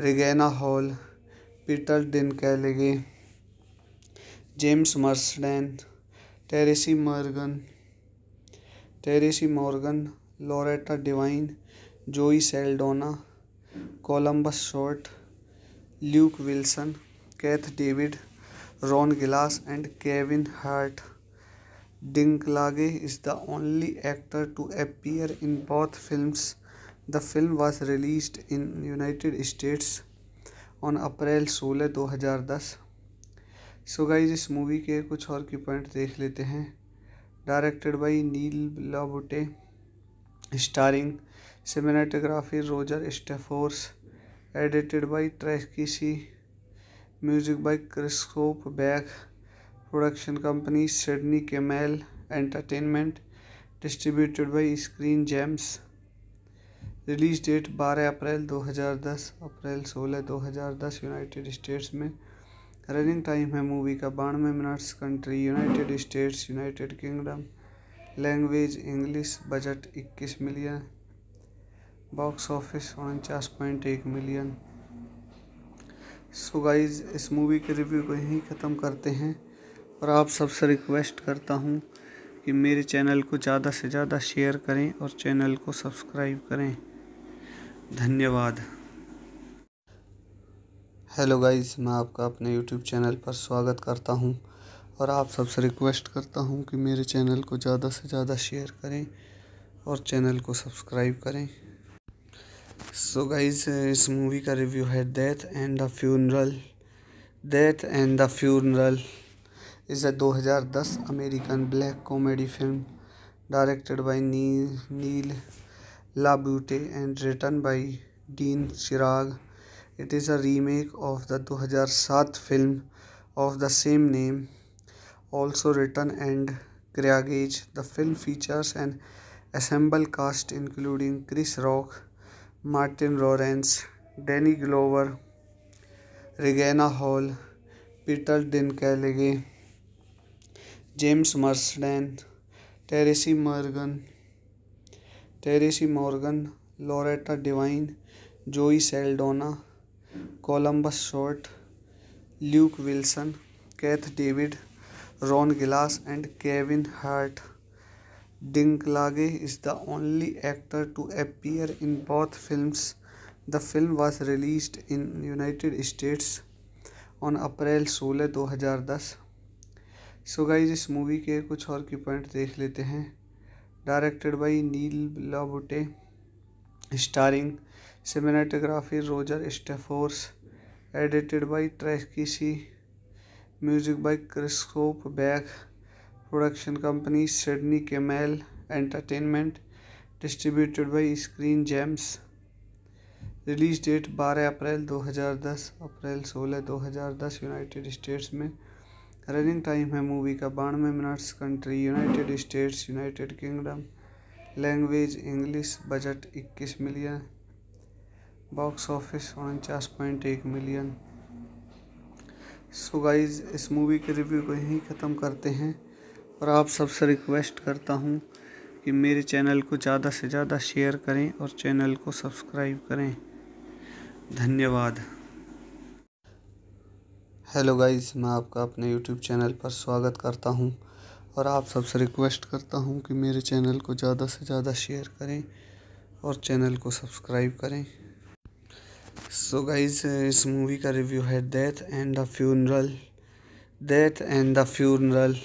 Regina Hall Peter कैलेगे James Marsden Tracy Morgan Tracy Morgan Loretta Devine जोई Saldana Columbus Short Luke Wilson Keith David Ron Glass and Kevin Hart Dinklage is the only actor to appear in both films. The film was released in United States on April 16, 2010. So guys इस मूवी के कुछ और की पॉइंट देख लेते हैं directed by Neil LaBute starring cinematography Roger Stoffers edited by ट्रैकी music by Christophe Beck production company Sydney Kimmel Entertainment distributed by Screen Gems release date 12 April 2010 April 16 2010 United States में रनिंग टाइम है मूवी का बानवे minutes country United States United Kingdom language English budget 21 million box office उनचास पॉइंट एक मिलियन सो गाइज इस मूवी के रिव्यू को यहीं ख़त्म करते हैं और आप सबसे रिक्वेस्ट करता हूँ कि मेरे चैनल को ज़्यादा से ज़्यादा शेयर करें और चैनल को सब्सक्राइब करें धन्यवाद हेलो गाइस मैं आपका अपने यूट्यूब चैनल पर स्वागत करता हूँ और आप सबसे रिक्वेस्ट करता हूँ कि मेरे चैनल को ज़्यादा से ज़्यादा शेयर करें और चैनल को सब्सक्राइब करें सो so गाइज इस मूवी का रिव्यू है death and the funeral death and the funeral a 2010 American black comedy film directed by Neil LaBute and written by Dean Dean it is a remake of the 2007 film of the same name also written and Griagage the film features an assembled cast including Chris Rock Martin Lawrence Danny Glover Regina Hall Peter Dinklage James Marsden Tracy Morgan Tracy Morgan Loretta Devine जोई Saldana Columbus Short Luke Wilson Keith David Ron Glass and Kevin Hart Dinklage is the only actor to appear in both films the film was released in United States on April सोलह दो हज़ार दस सो गाइज इस मूवी के कुछ और की पॉइंट देख लेते हैं directed by Neil LaBute starring cinematography Roger Stoffers edited by ट्रैकी music by Christophe Beck production company Sydney Kimmel Entertainment distributed by Screen Gems release date 12 April 2010 April 16 2010 United States में रनिंग टाइम है मूवी का बानवे minutes country United States United Kingdom language English budget इक्कीस मिलियन बॉक्स ऑफिस उनचास पॉइंट एक मिलियन सो गाइज इस मूवी के रिव्यू को यहीं ख़त्म करते हैं और आप सबसे रिक्वेस्ट करता हूँ कि मेरे चैनल को ज़्यादा से ज़्यादा शेयर करें और चैनल को सब्सक्राइब करें धन्यवाद हेलो गाइस मैं आपका अपने यूट्यूब चैनल पर स्वागत करता हूं और आप सबसे रिक्वेस्ट करता हूं कि मेरे चैनल को ज़्यादा से ज़्यादा शेयर करें और चैनल को सब्सक्राइब करें सो so गाइस इस मूवी का रिव्यू है death and the funeral death and the funeral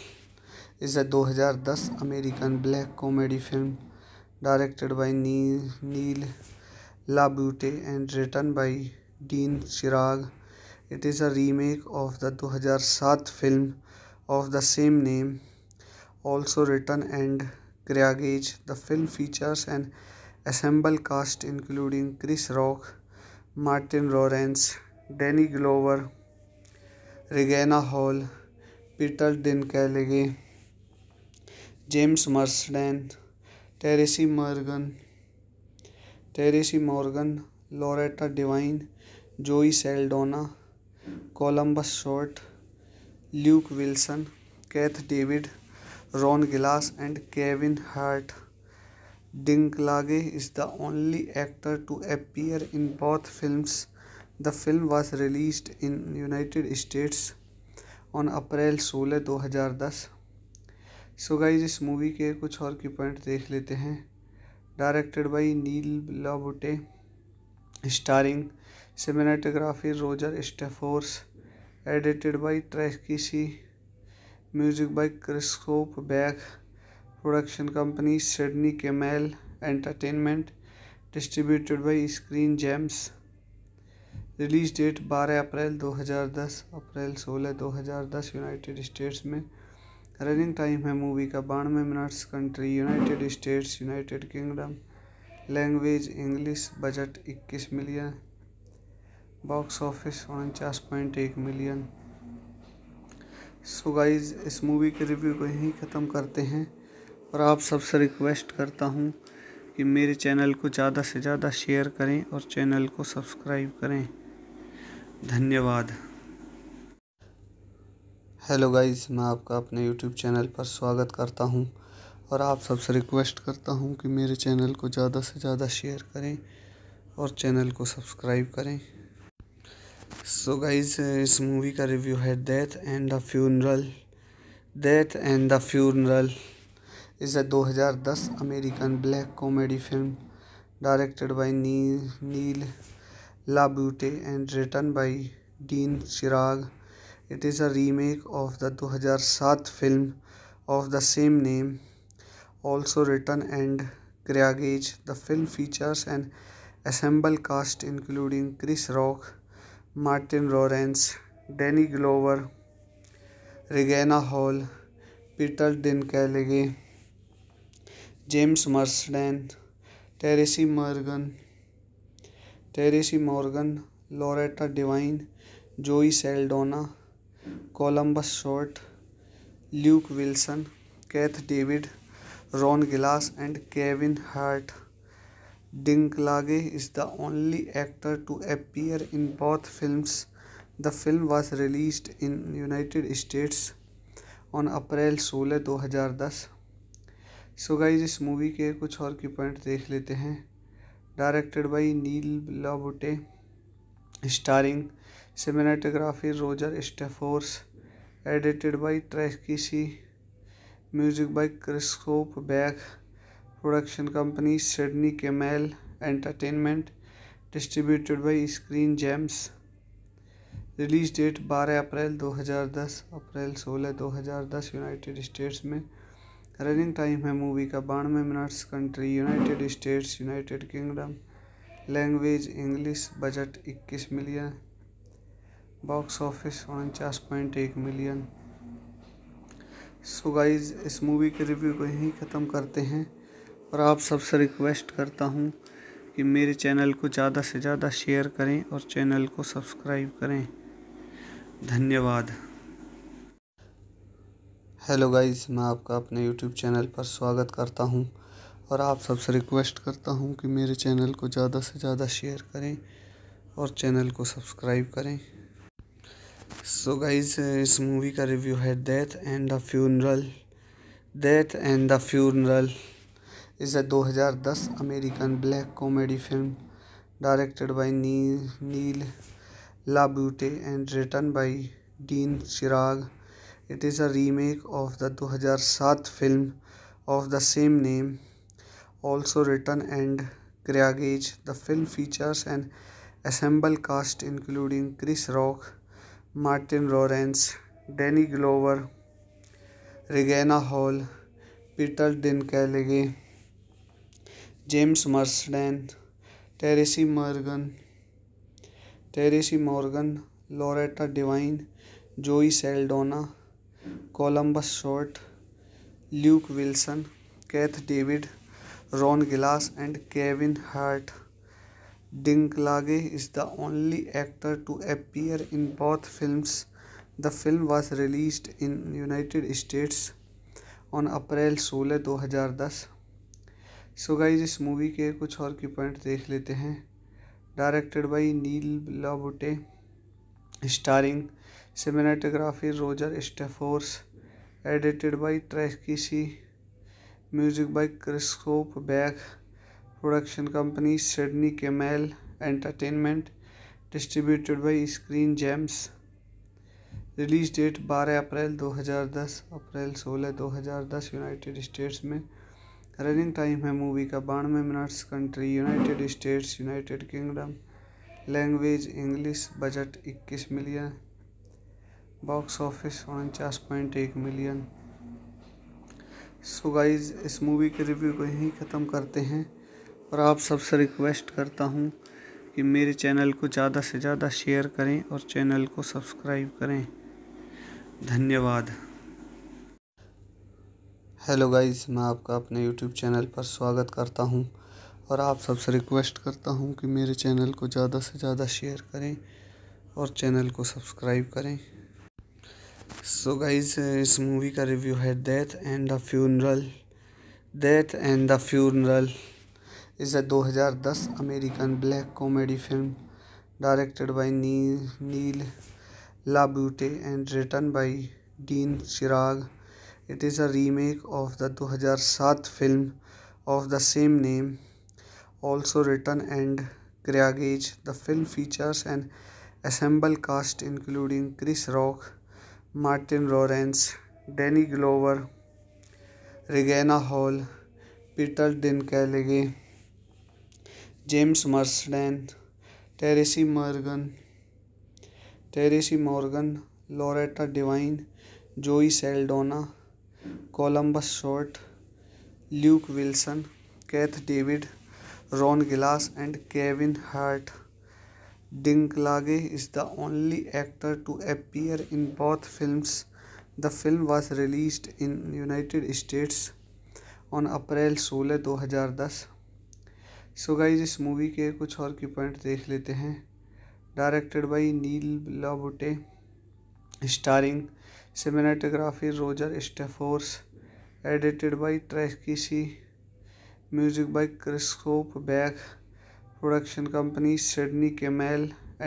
is a 2010 American black comedy film directed by Neil Neil LaBute and written by Dean Craig It is a remake of the 2007 film of the same name, also written and Gage. The film features an assembled cast including Chris Rock, Martin Lawrence, Danny Glover, Regina Hall, Peter Dinklage, James Marsden, Teresi Morgan, Teresi Morgan, Loretta Devine, Joey Saldana, Columbus Short Luke Wilson Keith David Ron Glass and Kevin Hart Dinklage is the only actor to appear in both film the film was release in United States on April सोलह दो हज़ार दस सो गाइज इस मूवी के कुछ और की पॉइंट देख लेते हैं directed by Neil LaBute starring cinematography Roger Stoffers edited by Tracey music by Christophe Beck production company Sydney Kimmel Entertainment distributed by Screen Gems release date 12 April 2010 April 16 2010 United States में रनिंग टाइम है मूवी का बानवे minutes country United States United Kingdom language English budget 21 million box office उनचास पॉइंट एक मिलियन सो गाइज इस मूवी के रिव्यू को यहीं ख़त्म करते हैं और आप सबसे रिक्वेस्ट करता हूँ कि मेरे चैनल को ज़्यादा से ज़्यादा शेयर करें और चैनल को सब्सक्राइब करें धन्यवाद हेलो गाइस मैं आपका अपने यूट्यूब चैनल पर स्वागत करता हूं और आप सबसे रिक्वेस्ट करता हूं कि मेरे चैनल को ज़्यादा से ज़्यादा शेयर करें और चैनल को सब्सक्राइब करें सो गाइज इस मूवी का रिव्यू है death and the funeral death and the funeral is a 2010 American black comedy film directed by Neil Neil LaBute and written by Dean Craig it is a remake of the 2007 film of the same name also written and क्रियागेज the film features and ensemble cast including Chris Rock Martin Lawrence Danny Glover Regina Hall Peter Dinklage James Marsden Tracy Morgan Tracy Morgan Loretta Devine जोई Saldana Columbus Short Luke Wilson Keith David Ron Glass and Kevin Hart Dinklage is the only actor to appear in both films. The film was released in United States on April 16, 2010. So so guys इस मूवी के कुछ और की पॉइंट देख लेते हैं directed by Neil LaBute starring cinematography Roger Stoffers edited by ट्रैकी music by Christophe Beck production company Sydney Kimmel Entertainment distributed by Screen Gems release date 12 April 2010 April 16 2010 United States में रनिंग टाइम है मूवी का बानवे minutes country United States United Kingdom language English budget 21 million box office उनचास पॉइंट एक मिलियन सो गाइज इस मूवी के रिव्यू को यहीं ख़त्म करते हैं और आप सबसे रिक्वेस्ट करता हूँ कि मेरे चैनल को ज़्यादा से ज़्यादा शेयर करें और चैनल को सब्सक्राइब करें धन्यवाद हेलो गाइस मैं आपका अपने यूट्यूब चैनल पर स्वागत करता हूं और आप सबसे रिक्वेस्ट करता हूं कि मेरे चैनल को ज़्यादा से ज़्यादा शेयर करें और चैनल को सब्सक्राइब करें सो so गाइस इस मूवी का रिव्यू है death and the funeral death and the funeral Is a 2010 American black comedy film directed by Neil, LaBute and written by Dean Chirag. It is a remake of the 2007 film of the same name, also written and created. The film features an assembled cast including Chris Rock, Martin Lawrence, Danny Glover, Regina Hall, Peter Dinklage. James Marsden Tracy Morgan Tracy Morgan Loretta Devine जोई Saldana Columbus Short Luke Wilson Keith David Ron Glass and Kevin Hart Dinklage is the only actor to appear in both films the film was released in United States on April सोलह दो हज़ार दस सो गाइज इस मूवी के कुछ और की पॉइंट देख लेते हैं directed by Neil LaBute starring cinematography Roger Stoffers edited by ट्रैकी music by Christophe Beck production company Sydney Kimmel Entertainment distributed by Screen Gems release date 12 April 2010 April 16 2010 United States में रनिंग टाइम है मूवी का बानवे minutes country United States United Kingdom language English budget इक्कीस मिलियन बॉक्स ऑफिस उनचास पॉइंट एक मिलियन सो गाइज इस मूवी के रिव्यू को यहीं ख़त्म करते हैं और आप सबसे रिक्वेस्ट करता हूँ कि मेरे चैनल को ज़्यादा से ज़्यादा शेयर करें और चैनल को सब्सक्राइब करें धन्यवाद हेलो गाइस मैं आपका अपने यूट्यूब चैनल पर स्वागत करता हूं और आप सबसे रिक्वेस्ट करता हूं कि मेरे चैनल को ज़्यादा से ज़्यादा शेयर करें और चैनल को सब्सक्राइब करें सो so गाइस इस मूवी का रिव्यू है death and the funeral death and the funeral is a 2010 American black comedy film directed by Neil Neil LaBute and written by Dean Craig it is a remake of the 2007 film of the same name also written and क्रियागेज the film features and ensemble cast including Chris Rock Martin Lawrence Danny Glover Regina Hall Peter Dinklage James Marsden Tracy Morgan Tracy Morgan Loretta Devine जोई Saldana Columbus Short Luke Wilson Keith David Ron Glass and Kevin Hart Dinklage is the only actor to appear in both film the film was release in United States on April सोलह दो हज़ार दस सो गाइज इस मूवी के कुछ और की पॉइंट देख लेते हैं directed by Neil LaBute starring cinematography roger steffors edited by tracy c music by chris hope back production company sydney kimmel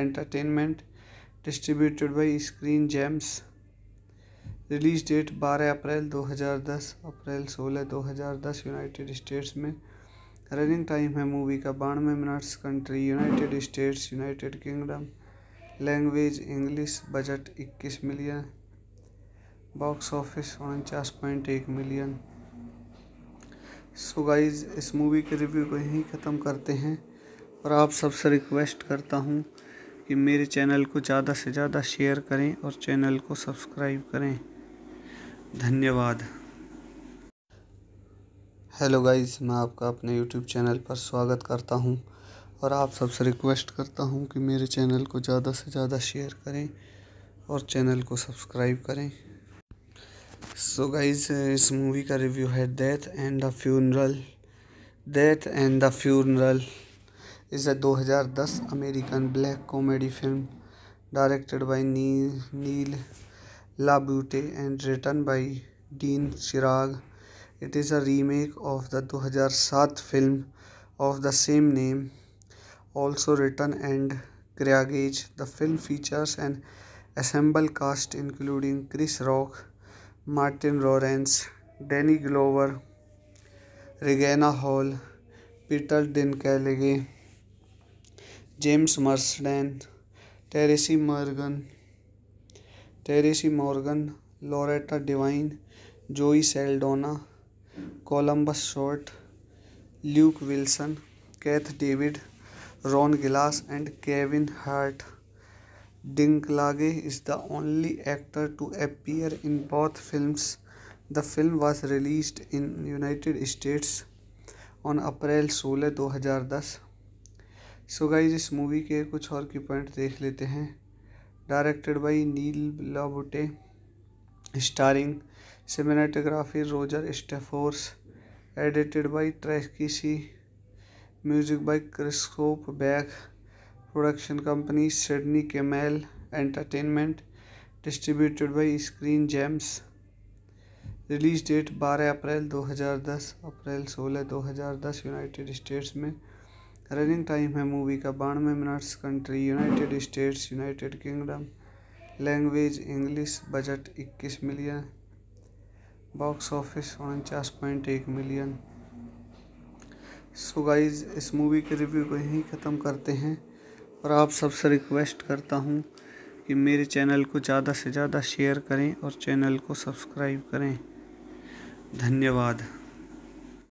entertainment distributed by Screen Gems release date 12 April 2010 April 16 2010 United States में रनिंग टाइम है मूवी का बानवे minutes country United States United Kingdom language English budget 21 million box office उनचास पॉइंट एक मिलियन सो गाइज इस मूवी के रिव्यू को यहीं ख़त्म करते हैं और आप सबसे रिक्वेस्ट करता हूँ कि मेरे चैनल को ज़्यादा से ज़्यादा शेयर करें और चैनल को सब्सक्राइब करें धन्यवाद हेलो गाइस मैं आपका अपने यूट्यूब चैनल पर स्वागत करता हूं और आप सबसे रिक्वेस्ट करता हूं कि मेरे चैनल को ज़्यादा से ज़्यादा शेयर करें और चैनल को सब्सक्राइब करें सो गाइज इस मूवी का रिव्यू है death and the funeral death and the funeral is a 2010 American black comedy film directed by Neil Neil LaBute and written by Dean Craig it is a remake of the 2007 film of the same name also written and क्रियागेज the film features and ensemble cast including Chris Rock Martin Lawrence Danny Glover Regina Hall Peter कैलेगे James Marsden Tracy Morgan Tracy Morgan Loretta Devine जोई Saldana Columbus Short Luke Wilson Keith David Ron Glass and Kevin Hart Dinklage is the only actor to appear in both films. The film was released in United States on April 16, 2010. So guys इस मूवी के कुछ और की पॉइंट देख लेते हैं directed by Neil LaBute starring cinematography Roger Stoffers edited by ट्रैकी C music by Christophe Beck production company Sydney Kimmel Entertainment distributed by Screen Gems release date 12 April 2010 April 16 2010 United States में रनिंग टाइम है मूवी का बानवे minutes country United States United Kingdom language English budget 21 million box office उनचास पॉइंट एक मिलियन सो गाइज इस मूवी के रिव्यू को यहीं ख़त्म करते हैं और आप सबसे रिक्वेस्ट करता हूँ कि मेरे चैनल को ज़्यादा से ज़्यादा शेयर करें और चैनल को सब्सक्राइब करें धन्यवाद